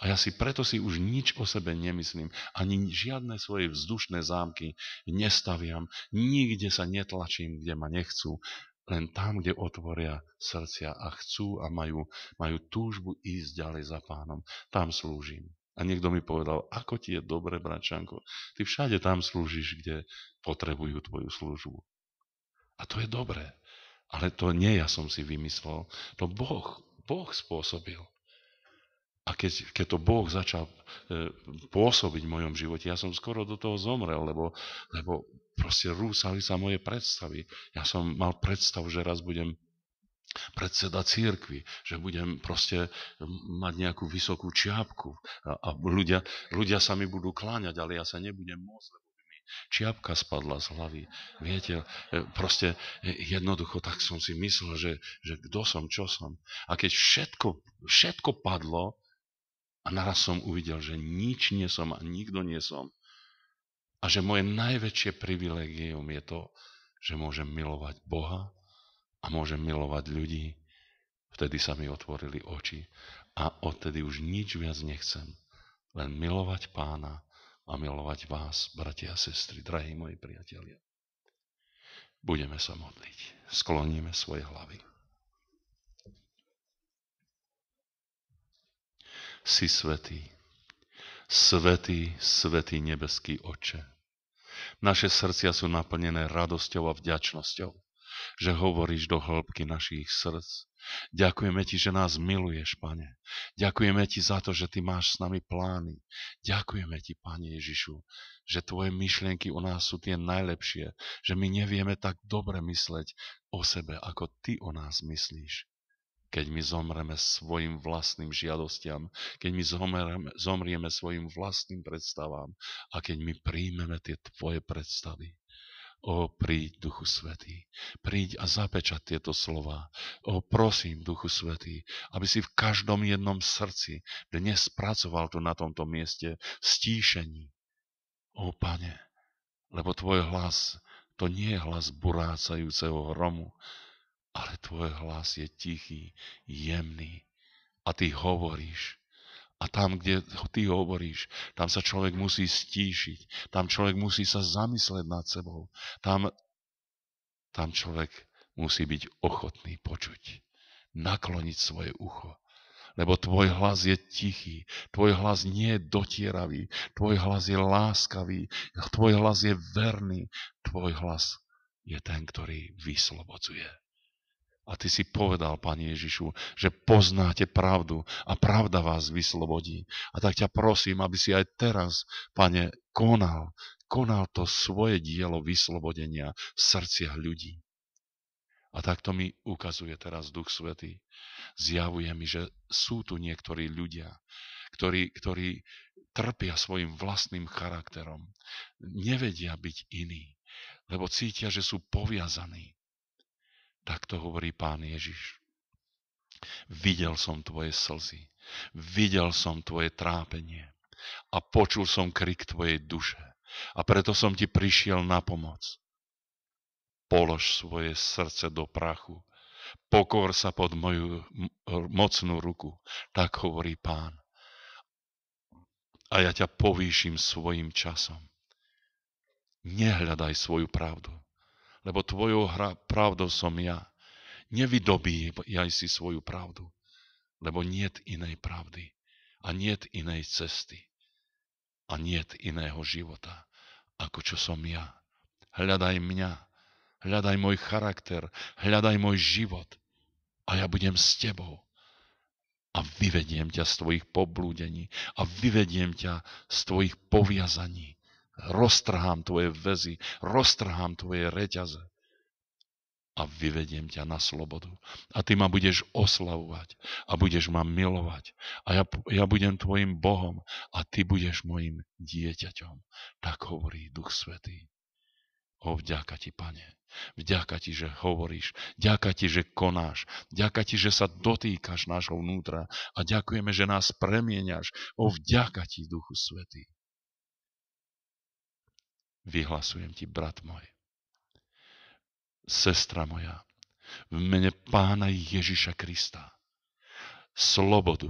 A ja si preto si už nič o sebe nemyslím, ani žiadne svoje vzdušné zámky nestaviam, nikde sa netlačím, kde ma nechcú, len tam, kde otvoria srdcia a chcú a majú, majú túžbu ísť ďalej za pánom. Tam slúžim. A niekto mi povedal, ako ti je dobre, bračanko, ty všade tam slúžiš, kde potrebujú tvoju službu. A to je dobré. Ale to nie ja som si vymyslel. To Boh, Boh spôsobil. A keď, keď to Boh začal e, pôsobiť v mojom živote, ja som skoro do toho zomrel, lebo, lebo proste rúsali sa moje predstavy. Ja som mal predstavu, že raz budem predseda církvy, že budem proste e, mať nejakú vysokú čiapku a, a ľudia, ľudia sa mi budú kláňať, ale ja sa nebudem môcť, Čiapka spadla z hlavy. Viete, e, proste e, jednoducho tak som si myslel, že, že kto som, čo som. A keď všetko, všetko padlo a naraz som uvidel, že nič nie som a nikto nie som. A že moje najväčšie privilegium je to, že môžem milovať Boha a môžem milovať ľudí. Vtedy sa mi otvorili oči a odtedy už nič viac nechcem. Len milovať pána a milovať vás, bratia a sestry, drahí moji priatelia. Budeme sa modliť. Skloníme svoje hlavy. si svetý. Svetý, svetý nebeský oče. Naše srdcia sú naplnené radosťou a vďačnosťou že hovoríš do hĺbky našich srdc. Ďakujeme ti, že nás miluješ, pane. Ďakujeme ti za to, že ty máš s nami plány. Ďakujeme ti, pane Ježišu, že tvoje myšlienky u nás sú tie najlepšie, že my nevieme tak dobre mysleť o sebe, ako ty o nás myslíš keď my zomreme svojim vlastným žiadostiam, keď my zomreme, zomrieme svojim vlastným predstavám a keď my príjmeme tie tvoje predstavy. O, príď, Duchu Svetý, príď a zapečať tieto slova. O, prosím, Duchu Svetý, aby si v každom jednom srdci dnes pracoval tu na tomto mieste v stíšení. O, Pane, lebo Tvoj hlas to nie je hlas burácajúceho hromu, ale Tvoj hlas je tichý, jemný a Ty hovoríš a tam, kde ty hovoríš, tam sa človek musí stíšiť, tam človek musí sa zamysleť nad sebou, tam, tam človek musí byť ochotný počuť, nakloniť svoje ucho, lebo tvoj hlas je tichý, tvoj hlas nie je dotieravý, tvoj hlas je láskavý, tvoj hlas je verný, tvoj hlas je ten, ktorý vyslobodzuje. A ty si povedal, Pane Ježišu, že poznáte pravdu a pravda vás vyslobodí. A tak ťa prosím, aby si aj teraz, Pane, konal, konal to svoje dielo vyslobodenia v srdciach ľudí. A takto mi ukazuje teraz Duch Svetý. Zjavuje mi, že sú tu niektorí ľudia, ktorí, ktorí trpia svojim vlastným charakterom. Nevedia byť iní, lebo cítia, že sú poviazaní tak to hovorí pán Ježiš. Videl som tvoje slzy, videl som tvoje trápenie a počul som krik tvojej duše a preto som ti prišiel na pomoc. Polož svoje srdce do prachu, pokor sa pod moju mocnú ruku, tak hovorí pán. A ja ťa povýšim svojim časom. Nehľadaj svoju pravdu, lebo tvojou hra, pravdou som ja. Nevydobí ja si svoju pravdu, lebo niet inej pravdy a niet inej cesty a niet iného života, ako čo som ja. Hľadaj mňa, hľadaj môj charakter, hľadaj môj život a ja budem s tebou a vyvediem ťa z tvojich poblúdení a vyvediem ťa z tvojich poviazaní roztrhám tvoje väzy, roztrhám tvoje reťaze a vyvediem ťa na slobodu. A ty ma budeš oslavovať a budeš ma milovať. A ja, ja budem tvojim Bohom a ty budeš mojim dieťaťom. Tak hovorí Duch Svetý. O, vďaka ti, Pane. Vďaka ti, že hovoríš. Vďaka ti, že konáš. Vďaka ti, že sa dotýkaš nášho vnútra. A ďakujeme, že nás premieňaš. O, vďaka ti, Duchu Svetý. Vyhlasujem ti, brat môj, sestra moja, v mene pána Ježiša Krista, slobodu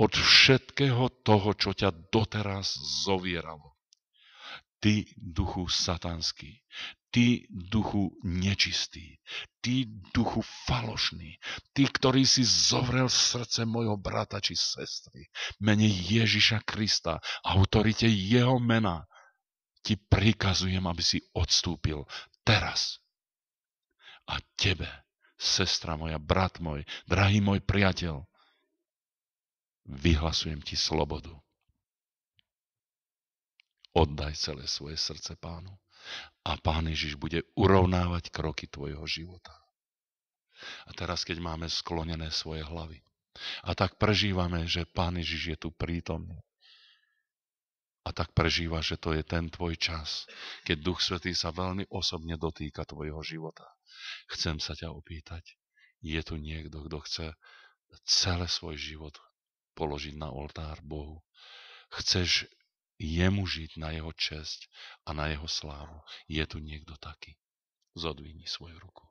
od všetkého toho, čo ťa doteraz zovieralo. Ty, duchu satanský, ty, duchu nečistý, ty, duchu falošný, ty, ktorý si zovrel srdce mojho brata či sestry, mene Ježiša Krista, autorite jeho mena, ti prikazujem, aby si odstúpil teraz. A tebe, sestra moja, brat môj, drahý môj priateľ, vyhlasujem ti slobodu. Oddaj celé svoje srdce pánu a pán Ježiš bude urovnávať kroky tvojho života. A teraz, keď máme sklonené svoje hlavy a tak prežívame, že pán Ježiš je tu prítomný, a tak prežívaš, že to je ten tvoj čas, keď Duch Svetý sa veľmi osobne dotýka tvojho života. Chcem sa ťa opýtať, je tu niekto, kto chce celé svoj život položiť na oltár Bohu? Chceš jemu žiť na jeho česť a na jeho slávu? Je tu niekto taký? Zodvini svoju ruku.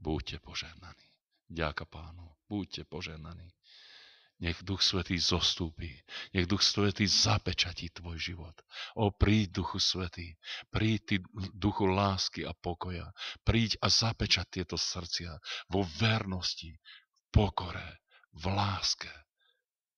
Buďte požehnaní. Ďaká pánu. Buďte požehnaní. Nech Duch Svetý zostúpi. Nech Duch Svetý zapečatí tvoj život. O, príď, Duchu Svetý. Príď, ty, Duchu lásky a pokoja. Príď a zapečať tieto srdcia vo vernosti, v pokore, v láske.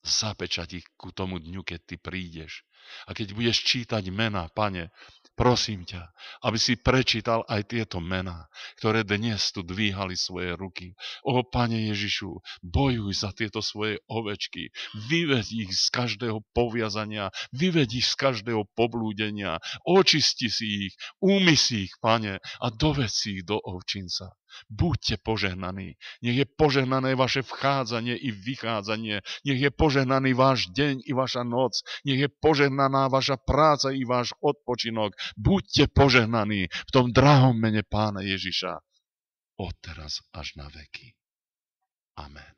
Zapečať ich ku tomu dňu, keď ty prídeš. A keď budeš čítať mena, pane, Prosím ťa, aby si prečítal aj tieto mená, ktoré dnes tu dvíhali svoje ruky. O Pane Ježišu, bojuj za tieto svoje ovečky. vyvedi ich z každého poviazania, vyvedi ich z každého poblúdenia. Očisti si ich, úmy si ich, Pane, a doved si ich do ovčinca. Buďte požehnaní. Nech je požehnané vaše vchádzanie i vychádzanie. Nech je požehnaný váš deň i vaša noc. Nech je požehnaná vaša práca i váš odpočinok. Buďte požehnaní v tom drahom mene Pána Ježiša. Od teraz až na veky. Amen.